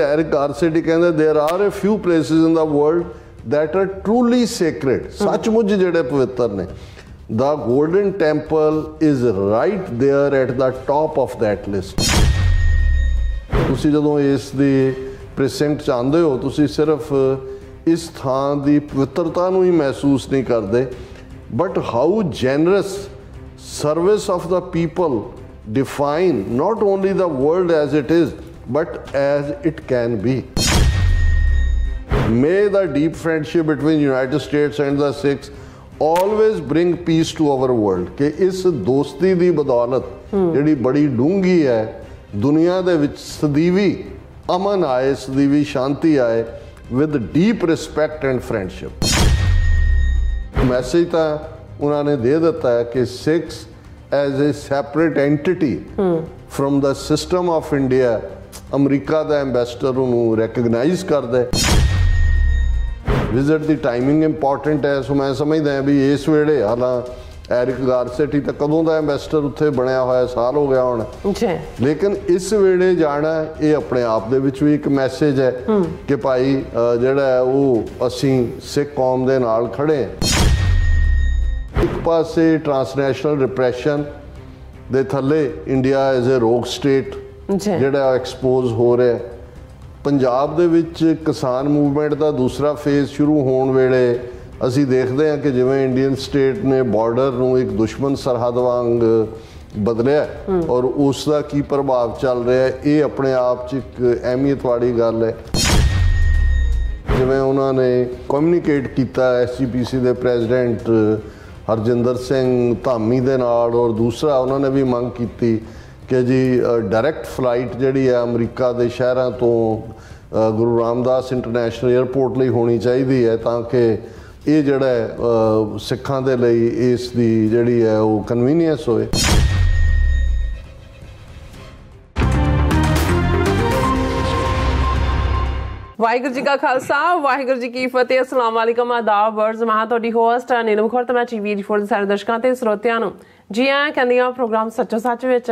Eric Garcetti ਕਹਿੰਦੇ there are a few places in the world that are truly sacred ਸੱਚਮੁੱਚ ਜਿਹੜੇ ਪਵਿੱਤਰ ਨੇ ਦਾ Golden Temple is right there at the top of that list ਤੁਸੀਂ ਜਦੋਂ ਇਸ ਦੇ ਪ੍ਰੈਸੈਂਟ ਚਾਹੁੰਦੇ ਹੋ ਤੁਸੀਂ ਸਿਰਫ ਇਸ ਥਾਂ ਦੀ ਪਵਿੱਤਰਤਾ ਨੂੰ ਹੀ ਮਹਿਸੂਸ ਨਹੀਂ ਕਰਦੇ but how generous service of the people define not only the world as it is but as it can be. May the deep friendship between United States and the Sikhs always bring peace to our world ਕਿ ਇਸ ਦੋਸਤੀ ਦੀ ਬਦੌਲਤ ਜਿਹੜੀ ਬੜੀ ਡੂੰਗੀ ਹੈ ਦੁਨੀਆ ਦੇ ਵਿੱਚ ਸਦੀਵੀ ਅਮਨ ਆਏ ਸਦੀਵੀ ਸ਼ਾਂਤੀ ਆਏ with deep respect and friendship message ਤਾਂ ਉਹਨਾਂ ਨੇ ਦੇ ਦਿੱਤਾ ਹੈ ਕਿ Sikhs as a separate entity from the system of India America ਦਾ ਐਮਬੈਸਡਰ ਨੂੰ ਰੈਕਗਨਾਈਜ਼ ਕਰਦਾ ਹੈ ਵਿਜ਼ਿਟ ਦੀ ਟਾਈਮਿੰਗ ਇੰਪੋਰਟੈਂਟ ਹੈ ਸੋ ਮੈਂ ਸਮਝਦਾ ਹਾਂ ਵੀ ਇਸ ਵੇਲੇ ਹਾਲਾਂ ਐਰਿਕ ਗਾਰਸੇਟੀ ਤਾਂ ਕਦੋਂ ਦਾ ਐਮਬੈਸਡਰ ਉੱਥੇ ਬਣਿਆ ਹੋਇਆ ਸਾਲ ਹੋ ਗਿਆ ਹੁਣ ਜੀ ਲੇਕਿਨ ਇਸ ਵੇਲੇ ਜਾਣਾ ਇਹ ਆਪਣੇ ਆਪ ਦੇ ਵਿੱਚ ਵੀ ਇੱਕ ਮੈਸੇਜ ਹੈ ਕਿ ਭਾਈ ਜਿਹੜਾ ਉਹ ਅਸੀਂ ਸਿੱਖ ਕੌਮ ਦੇ ਨਾਲ ਖੜੇ ਹਾਂ ਇੱਕ ਪਾਸੇ ਟਰਾਂਸਨੈਸ਼ਨਲ ਰਿਪਰੈਸ਼ਨ ਦੇ ਥੱਲੇ ਇੰਡੀਆ ਐਜ਼ ਅ ਰੋਗ ਸਟੇਟ ਜਿਹੜਾ ਐਕਸਪੋਜ਼ ਹੋ ਰਿਹਾ ਪੰਜਾਬ ਦੇ ਵਿੱਚ ਕਿਸਾਨ ਮੂਵਮੈਂਟ ਦਾ ਦੂਸਰਾ ਫੇਜ਼ ਸ਼ੁਰੂ ਹੋਣ ਵੇਲੇ ਅਸੀਂ ਦੇਖਦੇ ਹਾਂ ਕਿ ਜਿਵੇਂ ਇੰਡੀਅਨ ਸਟੇਟ ਨੇ ਬਾਰਡਰ ਨੂੰ ਇੱਕ ਦੁਸ਼ਮਣ ਸਰਹੱਦ ਵਾਂਗ ਬਦਲਿਆ ਔਰ ਉਸ ਦਾ ਕੀ ਪ੍ਰਭਾਵ ਚੱਲ ਰਿਹਾ ਹੈ ਇਹ ਆਪਣੇ ਆਪ 'ਚ ਇੱਕ ਅਹਿਮੀਅਤ ਵਾਲੀ ਗੱਲ ਹੈ ਜਿਵੇਂ ਉਹਨਾਂ ਨੇ ਕਮਿਊਨੀਕੇਟ ਕੀਤਾ ਐਸਜੀਪੀਸੀ ਦੇ ਪ੍ਰੈਜ਼ੀਡੈਂਟ ਹਰਜਿੰਦਰ ਸਿੰਘ ਧਾਮੀ ਦੇ ਨਾਲ ਔਰ ਦੂਸਰਾ ਉਹਨਾਂ ਨੇ ਵੀ ਮੰਗ ਕੀਤੀ ਕਿ ਜੀ ਡਾਇਰੈਕਟ ਫਲਾਈਟ ਜਿਹੜੀ ਹੈ ਅਮਰੀਕਾ ਦੇ ਸ਼ਹਿਰਾਂ ਤੋਂ ਗੁਰੂ ਰਾਮਦਾਸ ਇੰਟਰਨੈਸ਼ਨਲ 에ਅਰਪੋਰਟ ਲਈ ਹੋਣੀ ਚਾਹੀਦੀ ਹੈ ਤਾਂ ਕਿ ਇਹ ਜਿਹੜਾ ਸਿੱਖਾਂ ਦੇ ਲਈ ਇਸ ਦੀ ਜਿਹੜੀ ਹੈ ਉਹ ਕਨਵੀਨੀਅੰਸ ਹੋਵੇ ਵਾਹਿਗੁਰੂ ਜੀ ਕਾ ਖਾਲਸਾ ਵਾਹਿਗੁਰੂ ਜੀ ਕੀ ਫਤਿਹ ਅਸਲਾਮ ਵਾਲੇਕਮ ਆਦਾਬ ਵਰਸ ਮਹਾ ਤੁਹਾਡੀ ਹੋਸਟ ਨੀਲਮ ਖੁਰਤ ਮੈਂ ਟੀਵੀ ਫੋਰ ਦੇ ਸਾਰੇ ਦਰਸ਼ਕਾਂ ਤੇ ਸਰੋਤਿਆਂ ਨੂੰ ਜੀ ਆਇਆਂ ਕਹਿੰਦੀਆਂ ਪ੍ਰੋਗਰਾਮ ਸੱਚੋ ਸੱਚ ਵਿੱਚ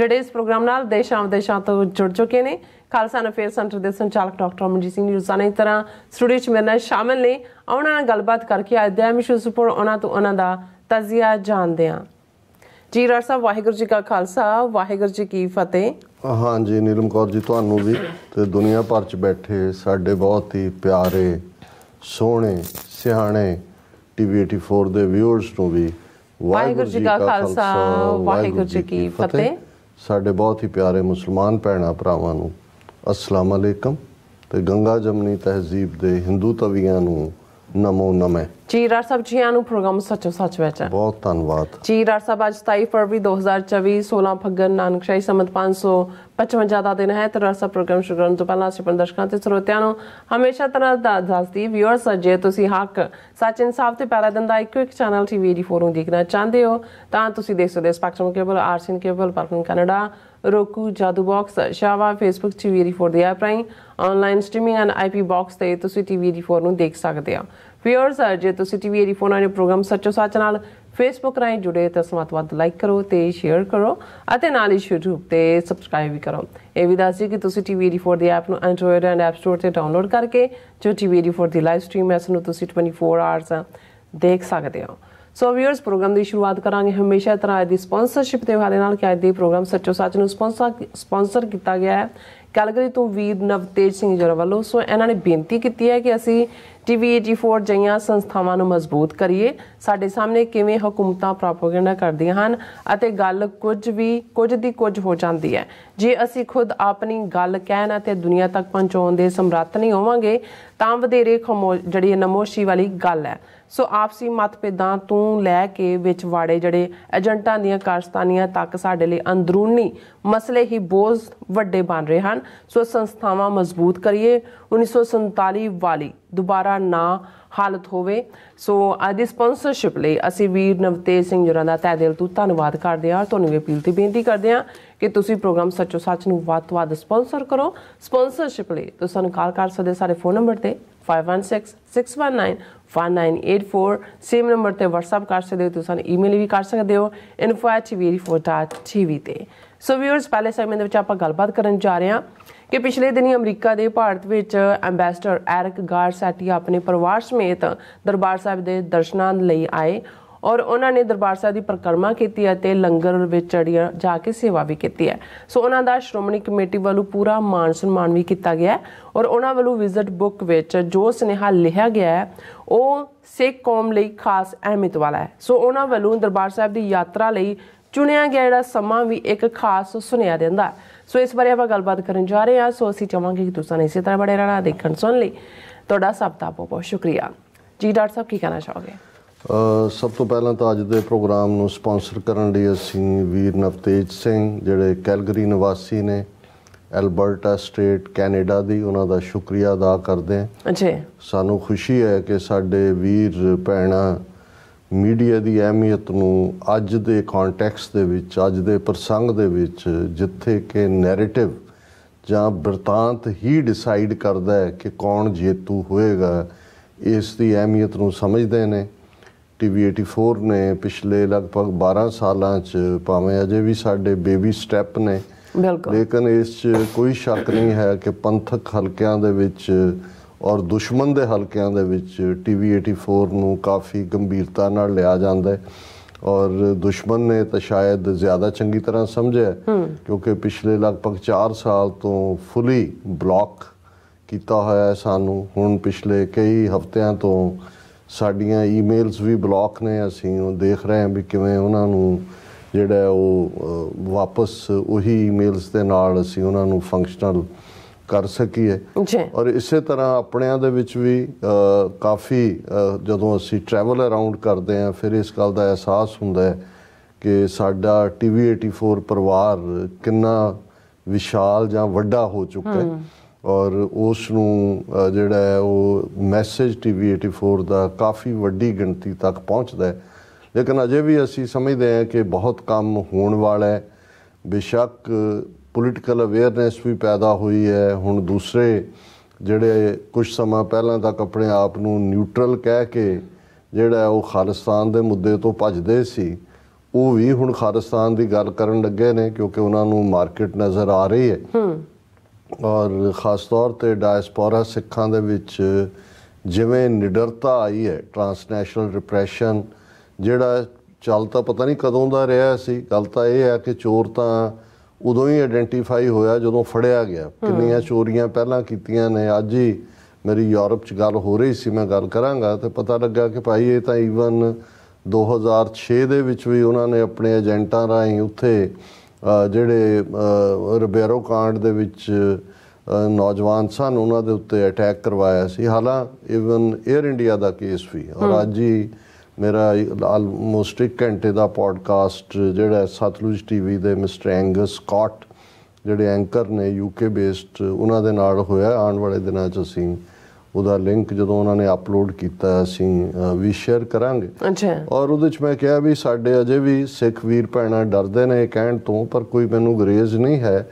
ਜਿਹੜੇ ਇਸ ਪ੍ਰੋਗਰਾਮ ਨਾਲ ਦੇਸ਼ਾਂ ਵਿਦੇਸ਼ਾਂ ਤੋਂ ਜੁੜ ਚੁੱਕੇ ਨੇ ਖਾਲਸਾ ਅਫੇਅਰ ਸੈਂਟਰ ਦੇ ਸੰਚਾਲਕ ਡਾਕਟਰ ਅਮਨਜੀਤ ਸਿੰਘ ਜੀ ਰੋਜ਼ਾਨਾ ਹੀ ਤਰ੍ਹਾਂ ਸਟੂਡੀਓ 'ਚ ਮੇਰੇ ਨਾਲ ਸ਼ਾਮਿਲ ਨੇ ਆਉਣਾ ਨਾਲ ਗੱਲਬਾਤ ਕਰਕੇ ਅੱਜ ਦੇ ਅਮਿਸ਼ੂ ਸੁਪਰ ਉਹਨਾਂ ਤੋਂ ਉਹਨਾਂ ਦਾ ਤਜ਼ੀਆ ਜਾਣਦੇ ਆ ਜੀ ਰਾਜ ਸਾਹਿਬ ਵਾਹਿਗੁਰੂ ਜੀ ਕਾ ਖਾਲਸਾ ਵਾਹਿਗੁਰੂ ਜੀ ਕੀ ਫਤਿਹ ਹਾਂ ਜੀ ਨੀਲਮ ਕੌਰ ਜੀ ਤੁਹਾਨੂੰ ਵੀ ਤੇ ਦੁਨੀਆ ਭਰ 'ਚ ਬੈਠੇ ਸਾਡੇ ਬਹੁਤ ਹੀ ਪਿਆਰੇ ਸੋਹਣੇ ਸਿਆਣੇ ਟੀਵੀ 84 ਦੇ ਵਿਊਅਰਸ ਨੂੰ ਵੀ ਵਾਹਿਗੁਰੂ ਜੀ ਕਾ ਖਾਲਸਾ ਵਾਹਿਗੁਰੂ ਜੀ ਕੀ ਫਤਿਹ ਸਾਡੇ ਬਹੁਤ ਹੀ ਪਿਆਰੇ ਮੁਸਲਮਾਨ ਭੈਣਾ ਭਰਾਵਾਂ ਨੂੰ ਅਸਲਾਮ ਅਲੈਕਮ ਤੇ ਗੰਗਾ ਜਮਨੀ ਤਹਿਜ਼ੀਬ ਦੇ ਹਿੰਦੂ ਤਵੀਆਂ ਨੂੰ ਨਮੋ ਨਮੇ ਚੀਰਾਰ ਸਾਹਿਬ ਜੀ ਆਨੂੰ ਪ੍ਰੋਗਰਾਮ ਸੱਚੋ ਸੱਚ ਵਿੱਚ ਬਹੁਤ ਧੰਨਵਾਦ ਚੀਰਾਰ ਸਾਹਿਬ ਅੱਜ 27 ਫਰਵਰੀ 2024 16 ਫੱਗਣ ਸ਼ਾਹੀ ਸਮਤ 555 ਦਾ ਦਿਨ ਹੈ ਤੇਰਾ ਸਾਹਿਬ ਪ੍ਰੋਗਰਾਮ ਸ਼ੁਰੂ ਕਰਨ ਤੋਂ ਪਹਿਲਾਂ ਅਸੀਂ ਪੰਦਰਸ਼ਕਾਂ ਤੇ ਸਰੋਤਿਆਂ ਨੂੰ ਹਮੇਸ਼ਾ ਤਰ੍ਹਾਂ ਦਾ ਦੱਸਦੀ ਵੀਅਰ ਜੇ ਤੁਸੀਂ ਹੱਕ ਸੱਚ ਇਨਸਾਫ ਤੇ ਪਹਿਲਾ ਦਿਨ ਦਾ ਇੱਕੋ ਇੱਕ ਚੈਨਲ ਟੀਵੀ 84 ਨੂੰ ਦੇਖਣਾ ਚਾਹੁੰਦੇ ਹੋ ਤਾਂ ਤੁਸੀਂ ਦੇਖ ਸਕਦੇ Spectrum cable RCN cable parking Canada Roku Jadoo box ਸ਼ਾਵਾ ਫੇਸਬੁੱਕ ਟੀਵੀ 84 ਦੀ ਐਪ ਰਾਹੀਂ online streaming and IP box ਤੇ ਤੁਸੀਂ ਟੀਵੀ 84 ਨੂੰ ਦੇਖ ਸਕਦੇ ਆ ਵਿਅਰਸ ਜੇ ਤੁਸੀਂ ਟੀਵੀ 84 ਨਾਲ ਇਹ ਪ੍ਰੋਗਰਾਮ ਸੱਚੋ ਸੱਚ ਨਾਲ ਫੇਸਬੁੱਕ ਰਾਹੀਂ ਜੁੜੇ ਤਾਂ ਸਮਾਤਵਾਦ ਲਾਈਕ ਕਰੋ ਤੇ ਸ਼ੇਅਰ ਕਰੋ ਅਤੇ ਨਾਲ ਹੀ YouTube ਤੇ ਸਬਸਕ੍ਰਾਈਬ ਵੀ ਕਰੋ ਇਹ ਵੀ ਦੱਸੀ ਕਿ ਤੁਸੀਂ ਟੀਵੀ 84 ਦੀ ਐਪ ਨੂੰ Android ਐਂਡ App Store ਤੇ ਡਾਊਨਲੋਡ ਕਰਕੇ ਜੋ ਟੀਵੀ 84 ਦੀ ਲਾਈਵ ਸਟ੍ਰੀਮ ਹੈ ਨੂੰ ਤੁਸੀਂ 24 ਆਵਰਸ ਦੇਖ ਸਕਦੇ ਹੋ ਸੋ ਵੀਅਰਸ ਪ੍ਰੋਗਰਾਮ ਦੀ ਸ਼ੁਰੂਆਤ ਕਰਾਂਗੇ ਹਮੇਸ਼ਾ ਤਰ੍ਹਾਂ ਦੀ ਸਪਾਂਸਰਸ਼ਿਪ ਦੇ ਹਵਾਲੇ ਨਾਲ ਕਿ ਅੱਜ ਦੇ ਪ੍ਰੋਗਰਾਮ ਸੱਚੋ ਸੱਚ ਨੂੰ ਸਪਾਂਸਰ ਸਪਾਂਸਰ ਕੀਤਾ ਗਿਆ ਹੈ ਕੈਲਗਰੀ ਤੋਂ ਵੀਰ ਨਵਤੇਜ ਸਿੰਘ ਜਰਾ ਵੱਲੋਂ ਸੋ ਇਹਨਾਂ ਨੇ ਬੇਨਤੀ ਕੀਤੀ ਹੈ ਕਿ ਅਸੀਂ ਟੀਵੀ84 ਜਈਆਂ ਸੰਸਥਾਵਾਂ ਨੂੰ ਮਜ਼ਬੂਤ ਕਰੀਏ ਸਾਡੇ ਸਾਹਮਣੇ ਕਿਵੇਂ ਹਕੂਮਤਾਂ ਪ੍ਰੋਪਗੈਂਡਾ ਕਰਦੀਆਂ ਹਨ ਅਤੇ ਗੱਲ ਕੁਝ ਵੀ ਕੁਝ ਦੀ ਕੁਝ ਹੋ ਜਾਂਦੀ ਹੈ ਜੇ ਅਸੀਂ ਖੁਦ ਆਪਣੀ ਗੱਲ ਕਹਿਣ ਅਤੇ ਦੁਨੀਆ ਤੱਕ ਪਹੁੰਚਾਉਣ ਦੇ ਸਮਰੱਥ ਨਹੀਂ ਹੋਵਾਂਗੇ ਤਾਂ ਵਧੇਰੇ ਜਿਹੜੀ ਨਮੋਸ਼ੀ ਵਾਲੀ ਗੱਲ ਹੈ ਸੋ ਆਪਸੀ ਮਤਭੇਦਾਂ ਤੋਂ ਲੈ ਕੇ ਵਿੱਚ ਵਾੜੇ ਜਿਹੜੇ ਏਜੰਟਾਂ ਦੀਆਂ ਕਾਰਸਤਾਨੀਆਂ ਤੱਕ ਸਾਡੇ ਲਈ ਅੰਦਰੂਨੀ ਮਸਲੇ ਹੀ ਬੋਝ ਵੱਡੇ ਬਣ ਰਹੇ ਹਨ ਸੋ ਸੰਸਥਾਵਾਂ ਮਜ਼ਬੂਤ ਕਰੀਏ 1947 ਵਾਲੀ ਦੁਬਾਰਾ ਨਾ ਹਾਲਤ ਹੋਵੇ ਸੋ ਅੱਜ ਸਪਾਂਸਰਸ਼ਿਪ ਲਈ ਅਸੀਂ ਵੀਰ ਨਵਤੇਜ ਸਿੰਘ ਜੁਰਾਂ ਦਾ ਤਹਿ ਦਿਲ ਤੋਂ ਧੰਨਵਾਦ ਕਰਦੇ ਹਾਂ ਤੁਹਾਨੂੰ ਵੀ ਅਪੀਲ ਤੇ ਬੇਨਤੀ ਕਰਦੇ ਹਾਂ ਕਿ ਤੁਸੀਂ ਪ੍ਰੋਗਰਾਮ ਸੱਚੋ ਸੱਚ ਨੂੰ ਵੱਧ ਤੋਂ ਵੱਧ ਸਪਾਂਸਰ ਕਰੋ ਸਪਾਂਸਰਸ਼ਿਪ ਲਈ ਤੁਸੀਂ ਸਾਨੂੰ ਕਾਲ ਕਰ ਸਕਦੇ ਸਾਡੇ ਫੋਨ ਨੰਬਰ ਤੇ 516 619 ਸੇਮ ਨੰਬਰ ਤੇ WhatsApp ਕਰ ਸਕਦੇ ਹੋ ਤੁਸੀਂ ਸਾਨੂੰ ਈਮੇਲ ਵੀ ਕਰ ਸਕਦੇ ਹੋ info@tv4.tv ਤੇ ਸੋ ਵੀਅਰਸ ਪਹਿਲੇ ਸੈਗਮੈਂਟ ਦੇ ਵਿੱਚ ਆਪਾਂ ਗੱਲਬਾਤ ਕਰਨ ਜਾ ਰਹੇ ਹਾਂ ਕਿ ਪਿਛਲੇ ਦਿਨੀ ਅਮਰੀਕਾ ਦੇ ਭਾਰਤ ਵਿੱਚ ਐਮਬੈਸਡਰ ਐਰਿਕ ਗਾਰਸੈਟੀ ਆਪਣੇ ਪਰਿਵਾਰ ਸਮੇਤ ਦਰਬਾਰ ਸਾਹਿਬ ਦੇ ਦਰਸ਼ਨਾਂ ਲਈ ਆਏ ਔਰ ਉਹਨਾਂ ਨੇ ਦਰਬਾਰ ਸਾਹਿਬ ਦੀ ਪ੍ਰਕਰਮਾ ਕੀਤੀ ਅਤੇ ਲੰਗਰ ਵਿੱਚ ਚੜੀਆਂ ਜਾ ਕੇ ਸੇਵਾ ਵੀ ਕੀਤੀ ਹੈ ਸੋ ਉਹਨਾਂ ਦਾ ਸ਼੍ਰੋਮਣੀ ਕਮੇਟੀ ਵੱਲੋਂ ਪੂਰਾ ਮਾਨ ਸਨਮਾਨ ਵੀ ਕੀਤਾ ਗਿਆ ਔਰ ਉਹਨਾਂ ਵੱਲੋਂ ਵਿਜ਼ਿਟ ਬੁੱਕ ਵਿੱਚ ਜੋ ਸਨੇਹਾ ਲਿਖਿਆ ਗਿਆ ਹੈ ਉਹ ਸਿੱਖ ਕੌਮ ਲਈ ਖਾਸ ਅਹਿਮਤ ਵਾਲਾ ਹੈ ਸੋ ਉਹਨਾਂ ਵੱਲੋਂ ਦਰਬਾਰ ਸਾਹਿਬ ਦੀ ਯਾਤਰਾ ਲਈ ਚੁਣਿਆ ਗਿਆ ਜਿਹੜਾ ਸਮਾਂ ਵੀ ਇੱਕ ਖਾਸ ਸੁਨੇਹਾ ਦਿੰਦਾ ਸੋ ਇਸ ਬਾਰੇ ਆਪਾਂ ਗੱਲਬਾਤ ਕਰਨ ਜਾ ਰਹੇ ਹਾਂ ਸੋ ਅਸੀਂ ਚਾਹਾਂਗੇ ਕਿ ਤੁਸੀਂ ਇਸੇ ਤਰ੍ਹਾਂ ਬੜੇ ਰਹਿਣਾ ਦੇਖਣ ਸੁਣ ਲਈ ਤੁਹਾਡਾ ਸਭ ਦਾ ਬਹੁਤ ਬਹੁਤ ਸ਼ੁਕਰੀਆ ਜੀ ਡਾਕਟਰ ਸਾਹਿਬ ਕੀ ਕਹਿਣਾ ਚਾਹੋਗੇ ਸਭ ਤੋਂ ਪਹਿਲਾਂ ਤਾਂ ਅੱਜ ਦੇ ਪ੍ਰੋਗਰਾਮ ਨੂੰ ਸਪான்ਸਰ ਕਰਨ ਲਈ ਅਸੀਂ ਵੀਰ ਨਵਤੇਜ ਸਿੰਘ ਜਿਹੜੇ ਕੈਲਗਰੀ ਨਿਵਾਸੀ ਨੇ ਐਲਬਰਟਾ ਸਟੇਟ ਕੈਨੇਡਾ ਦੀ ਉਹਨਾਂ ਦਾ ਸ਼ੁਕਰੀਆ ਅਦਾ ਕਰਦੇ ਹਾਂ ਜੀ ਸਾਨੂੰ ਖੁਸ਼ੀ ਹੈ ਕਿ ਸਾਡੇ ਵੀਰ ਭੈਣਾ ਮੀਡੀਆ ਦੀ ਅਹਿਮੀਅਤ ਨੂੰ ਅੱਜ ਦੇ ਕੰਟੈਕਸਟ ਦੇ ਵਿੱਚ ਅੱਜ ਦੇ ਪ੍ਰਸੰਗ ਦੇ ਵਿੱਚ ਜਿੱਥੇ ਕਿ ਨੈਰੇਟਿਵ ਜਾਂ ਬਰਤਾਂਤ ਹੀ ਡਿਸਾਈਡ ਕਰਦਾ ਹੈ ਕਿ ਕੌਣ ਜੇਤੂ ਹੋਏਗਾ ਇਸ ਦੀ ਅਹਿਮੀਅਤ ਨੂੰ ਸਮਝਦੇ ਨੇ ਟੀਵੀ 84 ਨੇ ਪਿਛਲੇ ਲਗਭਗ 12 ਸਾਲਾਂ ਚ ਭਾਵੇਂ ਅਜੇ ਵੀ ਸਾਡੇ ਬੇਬੀ ਸਟੈਪ ਨੇ ਬਿਲਕੁਲ ਲੇਕਿਨ ਇਸ ਚ ਕੋਈ ਸ਼ੱਕ ਨਹੀਂ ਹੈ ਕਿ ਪੰਥਕ ਹਲਕਿਆਂ ਦੇ ਵਿੱਚ ਔਰ ਦੁਸ਼ਮਣ ਦੇ ਹਲਕਿਆਂ ਦੇ ਵਿੱਚ ਟੀਵੀ 84 ਨੂੰ ਕਾਫੀ ਗੰਭੀਰਤਾ ਨਾਲ ਲਿਆ ਜਾਂਦਾ ਹੈ ਔਰ ਦੁਸ਼ਮਣ ਨੇ ਤਾਂ ਸ਼ਾਇਦ ਜ਼ਿਆਦਾ ਚੰਗੀ ਤਰ੍ਹਾਂ ਸਮਝਿਆ ਕਿਉਂਕਿ ਪਿਛਲੇ ਲਗਭਗ 4 ਸਾਲ ਤੋਂ ਫੁੱਲੀ ਬਲੌਕ ਕੀਤਾ ਹੋਇਆ ਹੈ ਸਾਨੂੰ ਹੁਣ ਪਿਛਲੇ ਕਈ ਹਫ਼ਤਿਆਂ ਤੋਂ ਸਾਡੀਆਂ ਈਮੇਲਸ ਵੀ ਬਲੌਕ ਨੇ ਅਸੀਂ ਉਹ ਦੇਖ ਰਹੇ ਹਾਂ ਵੀ ਕਿਵੇਂ ਉਹਨਾਂ ਨੂੰ ਜਿਹੜਾ ਉਹ ਵਾਪਸ ਉਹੀ ਈਮੇਲਸ ਦੇ ਨਾਲ ਅਸੀਂ ਉਹਨਾਂ ਨੂੰ ਫੰਕਸ਼ਨਲ ਕਰ ਸਕੀਏ ਜੀ ਔਰ ਇਸੇ ਤਰ੍ਹਾਂ ਆਪਣਿਆਂ ਦੇ ਵਿੱਚ ਵੀ ਕਾਫੀ ਜਦੋਂ ਅਸੀਂ ਟਰੈਵਲ ਅਰਾਊਂਡ ਕਰਦੇ ਹਾਂ ਫਿਰ ਇਸ ਗੱਲ ਦਾ ਅਹਿਸਾਸ ਹੁੰਦਾ ਹੈ ਕਿ ਸਾਡਾ ਟੀਵੀ 84 ਪਰਿਵਾਰ ਕਿੰਨਾ ਵਿਸ਼ਾਲ ਜਾਂ ਵੱਡਾ ਹੋ ਚੁੱਕਾ ਹੈ ਔਰ ਉਸ ਨੂੰ ਜਿਹੜਾ ਹੈ ਉਹ ਮੈਸੇਜ ਟੀਵੀ 84 ਦਾ ਕਾਫੀ ਵੱਡੀ ਗਿਣਤੀ ਤੱਕ ਪਹੁੰਚਦਾ ਹੈ ਲੇਕਿਨ ਅਜੇ ਵੀ ਅਸੀਂ ਸਮਝਦੇ ਹਾਂ ਕਿ ਬਹੁਤ ਕੰਮ ਹੋਣ ਵਾਲਾ ਹੈ ਬਿਸ਼ੱਕ ਪੋਲਿਟੀਕਲ ਅਵੇਅਰਨੈਸ ਵੀ ਪੈਦਾ ਹੋਈ ਹੈ ਹੁਣ ਦੂਸਰੇ ਜਿਹੜੇ ਕੁਝ ਸਮਾਂ ਪਹਿਲਾਂ ਤੱਕ ਆਪਣੇ ਆਪ ਨੂੰ ਨਿਊਟਰਲ ਕਹਿ ਕੇ ਜਿਹੜਾ ਉਹ ਖਾਲਿਸਤਾਨ ਦੇ ਮੁੱਦੇ ਤੋਂ ਭੱਜਦੇ ਸੀ ਉਹ ਵੀ ਹੁਣ ਖਾਲਿਸਤਾਨ ਦੀ ਗੱਲ ਕਰਨ ਲੱਗੇ ਨੇ ਕਿਉਂਕਿ ਉਹਨਾਂ ਨੂੰ ਮਾਰਕੀਟ ਨਜ਼ਰ ਆ ਰਹੀ ਹੈ ਔਰ ਖਾਸ ਤੌਰ ਤੇ ਡਾਇਸਪੋਰਾ ਸਿੱਖਾਂ ਦੇ ਵਿੱਚ ਜਿਵੇਂ ਨਿਡਰਤਾ ਆਈ ਹੈ ਟਰਾਂਸਨੈਸ਼ਨਲ ਰਿਪਰੈਸ਼ਨ ਜਿਹੜਾ ਚੱਲ ਤਾਂ ਪਤਾ ਨਹੀਂ ਕਦੋਂ ਦਾ ਰਿਹਾ ਸੀ ਗੱਲ ਤਾਂ ਇਹ ਹੈ ਕਿ ਚੋਰ ਤਾਂ ਉਦੋਂ ਹੀ ਆਇਡੈਂਟੀਫਾਈ ਹੋਇਆ ਜਦੋਂ ਫੜਿਆ ਗਿਆ ਕਿੰਨੀਆਂ ਚੋਰੀਆਂ ਪਹਿਲਾਂ ਕੀਤੀਆਂ ਨੇ ਅੱਜ ਹੀ ਮੇਰੀ ਯੂਰਪ 'ਚ ਗੱਲ ਹੋ ਰਹੀ ਸੀ ਮੈਂ ਗੱਲ ਕਰਾਂਗਾ ਤੇ ਪਤਾ ਲੱਗਾ ਕਿ ਭਾਈ ਇਹ ਤਾਂ ਈਵਨ 2006 ਦੇ ਵਿੱਚ ਵੀ ਉਹਨਾਂ ਨੇ ਆਪਣੇ ਏਜੰਟਾਂ ਰਾਹੀਂ ਉੱਥੇ ਜਿਹੜੇ ਰਬੇਰੋ ਕਾਂਡ ਦੇ ਵਿੱਚ ਨੌਜਵਾਨ ਸਨ ਉਹਨਾਂ ਦੇ ਉੱਤੇ ਅਟੈਕ ਕਰਵਾਇਆ ਸੀ ਹਾਲਾਂ ਇਵਨ 에ਅਰ ਇੰਡੀਆ ਦਾ ਕੇਸ ਵੀ ਔਰ ਅੱਜ ਹੀ ਮੇਰਾ ਆਲਮੋਸਟ 1 ਘੰਟੇ ਦਾ ਪੋਡਕਾਸਟ ਜਿਹੜਾ ਸਤਲੁਜ ਟੀਵੀ ਦੇ ਮਿਸਟਰ ਐਂਗਸ ਸਕਾਟ ਜਿਹੜੇ ਐਂਕਰ ਨੇ ਯੂਕੇ ਬੇਸਡ ਉਹਨਾਂ ਦੇ ਨਾਲ ਹੋਇਆ ਆਉਣ ਵਾਲੇ ਦਿਨਾਂ 'ਚ ਅਸੀਂ ਉਹਦਾ ਲਿੰਕ ਜਦੋਂ ਉਹਨਾਂ ਨੇ ਅਪਲੋਡ ਕੀਤਾ ਅਸੀਂ ਵੀ ਸ਼ੇਅਰ ਕਰਾਂਗੇ ਅੱਛਾ ਔਰ ਉਹਦੇ ਵਿੱਚ ਮੈਂ ਕਿਹਾ ਵੀ ਸਾਡੇ ਅਜੇ ਵੀ ਸਿੱਖ ਵੀਰ ਭੈਣਾ ਡਰਦੇ ਨੇ ਕਹਿਣ ਤੋਂ ਪਰ ਕੋਈ ਮੈਨੂੰ ਗਰੇਜ਼ ਨਹੀਂ ਹੈ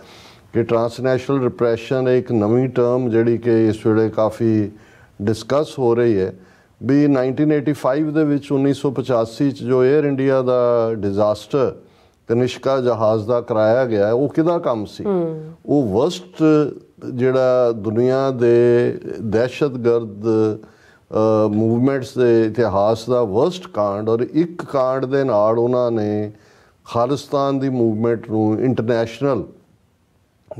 ਕਿ ਟ੍ਰਾਂਸਨੈਸ਼ਨਲ ਰਿਪਰੈਸ਼ਨ ਇੱਕ ਨਵੀਂ ਟਰਮ ਜਿਹੜੀ ਕਿ ਇਸ ਵੇਲੇ ਕਾਫੀ ਡਿਸਕਸ ਹੋ ਰਹੀ ਹੈ ਵੀ 1985 ਦੇ ਵਿੱਚ 1985 ਚ ਜੋ 에ਅਰ ਇੰਡੀਆ ਦਾ ਡਿਜ਼ਾਸਟਰ ਕਨਿਸ਼ਕਾ ਜਹਾਜ਼ ਦਾ ਕਰਾਇਆ ਗਿਆ ਉਹ ਕਿਹਦਾ ਕੰਮ ਸੀ ਉਹ ਵਰਸਟ ਜਿਹੜਾ ਦੁਨੀਆ ਦੇ دہشتਗਰਦ ਮੂਵਮੈਂਟਸ ਦੇ ਇਤਿਹਾਸ ਦਾ ਵਰਸਟ ਕਾਂਡ ਔਰ ਇੱਕ ਕਾਂਡ ਦੇ ਨਾਲ ਉਹਨਾਂ ਨੇ ਖਾਲਿਸਤਾਨ ਦੀ ਮੂਵਮੈਂਟ ਨੂੰ ਇੰਟਰਨੈਸ਼ਨਲ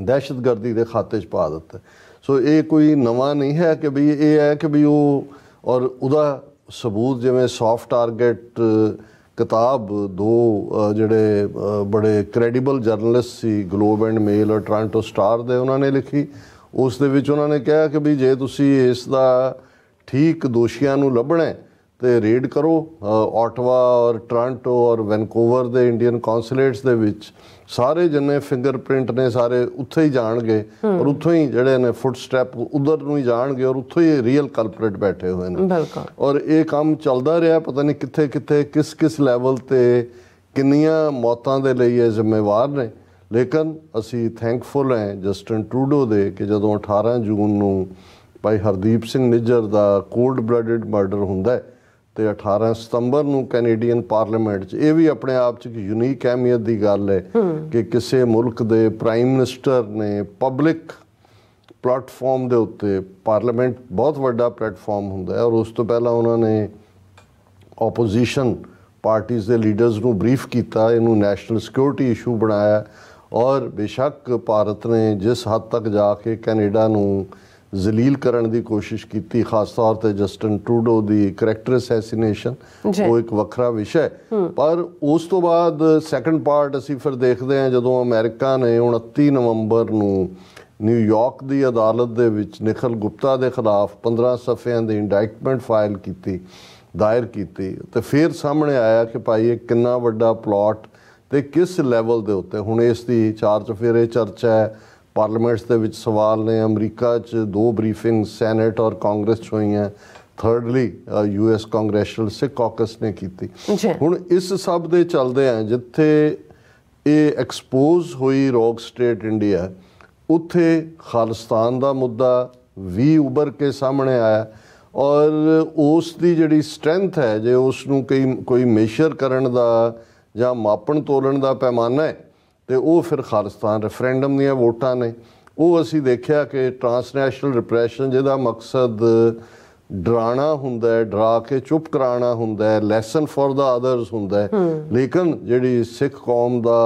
دہشتਗਰਦੀ ਦੇ ਖਾਤੇ 'ਚ ਪਾ ਦਿੱਤਾ ਸੋ ਇਹ ਕੋਈ ਨਵਾਂ ਨਹੀਂ ਹੈ ਕਿ ਵੀ ਇਹ ਹੈ ਕਿ ਵੀ ਉਹ ਔਰ ਉਹਦਾ ਸਬੂਤ ਜਿਵੇਂ ਸੌਫਟ ਟਾਰਗੇਟ ਕਿਤਾਬ ਦੋ ਜਿਹੜੇ ਬੜੇ ਕ੍ਰੈਡੀਬਲ ਜਰਨਲਿਸਟ ਸੀ ਗਲੋਬ ਐਂਡ ਮੇਲ ਔਰ ਟ੍ਰਾਂਟੋ ਸਟਾਰ ਦੇ ਉਹਨਾਂ ਨੇ ਲਿਖੀ ਉਸ ਦੇ ਵਿੱਚ ਉਹਨਾਂ ਨੇ ਕਿਹਾ ਕਿ ਵੀ ਜੇ ਤੁਸੀਂ ਇਸ ਦਾ ਠੀਕ ਦੋਸ਼ੀਆਂ ਨੂੰ ਲੱਭਣਾ ਤੇ ਰੇਡ ਕਰੋ ਆਟਵਾ ਔਰ ਟ੍ਰਾਂਟੋ ਔਰ ਵੈਨਕੂਵਰ ਦੇ ਇੰਡੀਅਨ ਕੌਂਸੂਲੇਟਸ ਦੇ ਵਿੱਚ ਸਾਰੇ ਜਿੰਨੇ ਫਿੰਗਰਪ੍ਰਿੰਟ ਨੇ ਸਾਰੇ ਉੱਥੇ ਹੀ ਜਾਣਗੇ ਔਰ ਉੱਥੋਂ ਹੀ ਜਿਹੜੇ ਨੇ ਫੁੱਟਸਟੈਪ ਉਧਰ ਨੂੰ ਹੀ ਜਾਣਗੇ ਔਰ ਉੱਥੋਂ ਹੀ ਰੀਅਲ ਕਲਪਰੇਟ ਬੈਠੇ ਹੋਏ ਨੇ ਬਿਲਕੁਲ ਔਰ ਇਹ ਕੰਮ ਚੱਲਦਾ ਰਿਹਾ ਪਤਾ ਨਹੀਂ ਕਿੱਥੇ ਕਿੱਥੇ ਕਿਸ ਕਿਸ ਲੈਵਲ ਤੇ ਕਿੰਨੀਆਂ ਮੌਤਾਂ ਦੇ ਲਈ ਇਹ ਜ਼ਿੰਮੇਵਾਰ ਨੇ ਲੇਕਿਨ ਅਸੀਂ ਥੈਂਕਫੁਲ ਹਾਂ ਜਸਟਨ ਟਰੂਡੋ ਦੇ ਕਿ ਜਦੋਂ 18 ਜੂਨ ਨੂੰ ਭਾਈ ਹਰਦੀਪ ਸਿੰਘ ਨਿੱਜਰ ਦਾ ਕੋਲਡ ਬਲੱਡਡ ਮਰਡਰ ਹੁੰਦਾ ਹੈ ਤੇ 18 ਸਤੰਬਰ ਨੂੰ ਕੈਨੇਡੀਅਨ ਪਾਰਲੀਮੈਂਟ 'ਚ ਇਹ ਵੀ ਆਪਣੇ ਆਪ 'ਚ ਇੱਕ ਯੂਨੀਕ ਅਹਿਮੀਅਤ ਦੀ ਗੱਲ ਹੈ ਕਿ ਕਿਸੇ ਮੁਲਕ ਦੇ ਪ੍ਰਾਈਮ ਮਿਨਿਸਟਰ ਨੇ ਪਬਲਿਕ ਪਲੇਟਫਾਰਮ ਦੇ ਉੱਤੇ ਪਾਰਲੀਮੈਂਟ ਬਹੁਤ ਵੱਡਾ ਪਲੇਟਫਾਰਮ ਹੁੰਦਾ ਹੈ ਔਰ ਉਸ ਤੋਂ ਪਹਿਲਾਂ ਉਹਨਾਂ ਨੇ ਆਪੋਜੀਸ਼ਨ ਪਾਰਟੀਆਂ ਦੇ ਲੀਡਰਸ ਨੂੰ ਬਰੀਫ ਕੀਤਾ ਇਹਨੂੰ ਨੈਸ਼ਨਲ ਸਿਕਿਉਰਿਟੀ ਇਸ਼ੂ ਬਣਾਇਆ ਔਰ ਬੇਸ਼ੱਕ ਭਾਰਤ ਨੇ ਜਿਸ ਹੱਦ ਤੱਕ ਜਾ ਕੇ ਕੈਨੇਡਾ ਨੂੰ ਜ਼ਲੀਲ ਕਰਨ ਦੀ ਕੋਸ਼ਿਸ਼ ਕੀਤੀ ਖਾਸ ਤੌਰ ਤੇ ਜਸਟਨ ਟਰੂਡੋ ਦੀ ਕੈਰੈਕਟਰ ਅਸੈਸੀਨੇਸ਼ਨ ਉਹ ਇੱਕ ਵੱਖਰਾ ਵਿਸ਼ਾ ਹੈ ਪਰ ਉਸ ਤੋਂ ਬਾਅਦ ਸੈਕੰਡ ਪਾਰਟ ਅਸੀਂ ਫਿਰ ਦੇਖਦੇ ਹਾਂ ਜਦੋਂ ਅਮਰੀਕਾ ਨੇ 29 ਨਵੰਬਰ ਨੂੰ ਨਿਊਯਾਰਕ ਦੀ ਅਦਾਲਤ ਦੇ ਵਿੱਚ ਨਿਖਲ ਗੁਪਤਾ ਦੇ ਖਿਲਾਫ 15 ਸਫ਼ਿਆਂ ਦੀ ਇੰਡਾਈਕਟਮੈਂਟ ਫਾਈਲ ਕੀਤੀ ਦਾਇਰ ਕੀਤੀ ਤੇ ਫਿਰ ਸਾਹਮਣੇ ਆਇਆ ਕਿ ਭਾਈ ਇਹ ਕਿੰਨਾ ਵੱਡਾ ਪਲਾਟ ਤੇ ਕਿਸ ਲੈਵਲ ਦੇ ਉੱਤੇ ਹੁਣ ਇਸ ਦੀ ਚਾਰ ਚਫੇਰੇ ਚਰਚਾ ਹੈ ਪਾਰਲੀਮੈਂਟਸ ਦੇ ਵਿੱਚ ਸਵਾਲ ਨੇ ਅਮਰੀਕਾ 'ਚ ਦੋ ਬਰੀਫਿੰਗ ਸੈਨੇਟ ਔਰ ਕਾਂਗਰਸ 'ਚ ਹੋਈਆਂ thirdly US congressional Sikh caucus ਨੇ ਕੀਤੀ ਹੁਣ ਇਸ ਸਭ ਦੇ ਚੱਲਦੇ ਆ ਜਿੱਥੇ ਇਹ ਐਕਸਪੋਜ਼ ਹੋਈ ਰੌਗ ਸਟੇਟ ਇੰਡੀਆ ਉੱਥੇ ਖਾਲਿਸਤਾਨ ਦਾ ਮੁੱਦਾ ਵੀ ਉੱਭਰ ਕੇ ਸਾਹਮਣੇ ਆਇਆ ਔਰ ਉਸ ਦੀ ਜਿਹੜੀ ਸਟਰੈਂਥ ਹੈ ਜੇ ਉਸ ਨੂੰ ਕੋਈ ਕੋਈ ਮੈਸ਼ਰ ਕਰਨ ਦਾ ਜਾਂ ਮਾਪਣ ਤੋਲਣ ਦਾ ਪੈਮਾਨਾ ਹੈ ਤੇ ਉਹ ਫਿਰ ਖਾਲਿਸਤਾਨ ਰੈਫਰੈਂਡਮ ਦੀਆਂ ਵੋਟਾਂ ਨੇ ਉਹ ਅਸੀਂ ਦੇਖਿਆ ਕਿ ਟ੍ਰਾਂਸਨੈਸ਼ਨਲ ਰਿਪਰੈਸ਼ਨ ਜਿਹਦਾ ਮਕਸਦ ਡਰਾਣਾ ਹੁੰਦਾ ਹੈ ਡਰਾ ਕੇ ਚੁੱਪ ਕਰਾਣਾ ਹੁੰਦਾ ਹੈ ਲੈਸਨ ਫॉर ਦਾ ਅਦਰਸ ਹੁੰਦਾ ਹੈ ਲੇਕਿਨ ਜਿਹੜੀ ਸਿੱਖ ਕੌਮ ਦਾ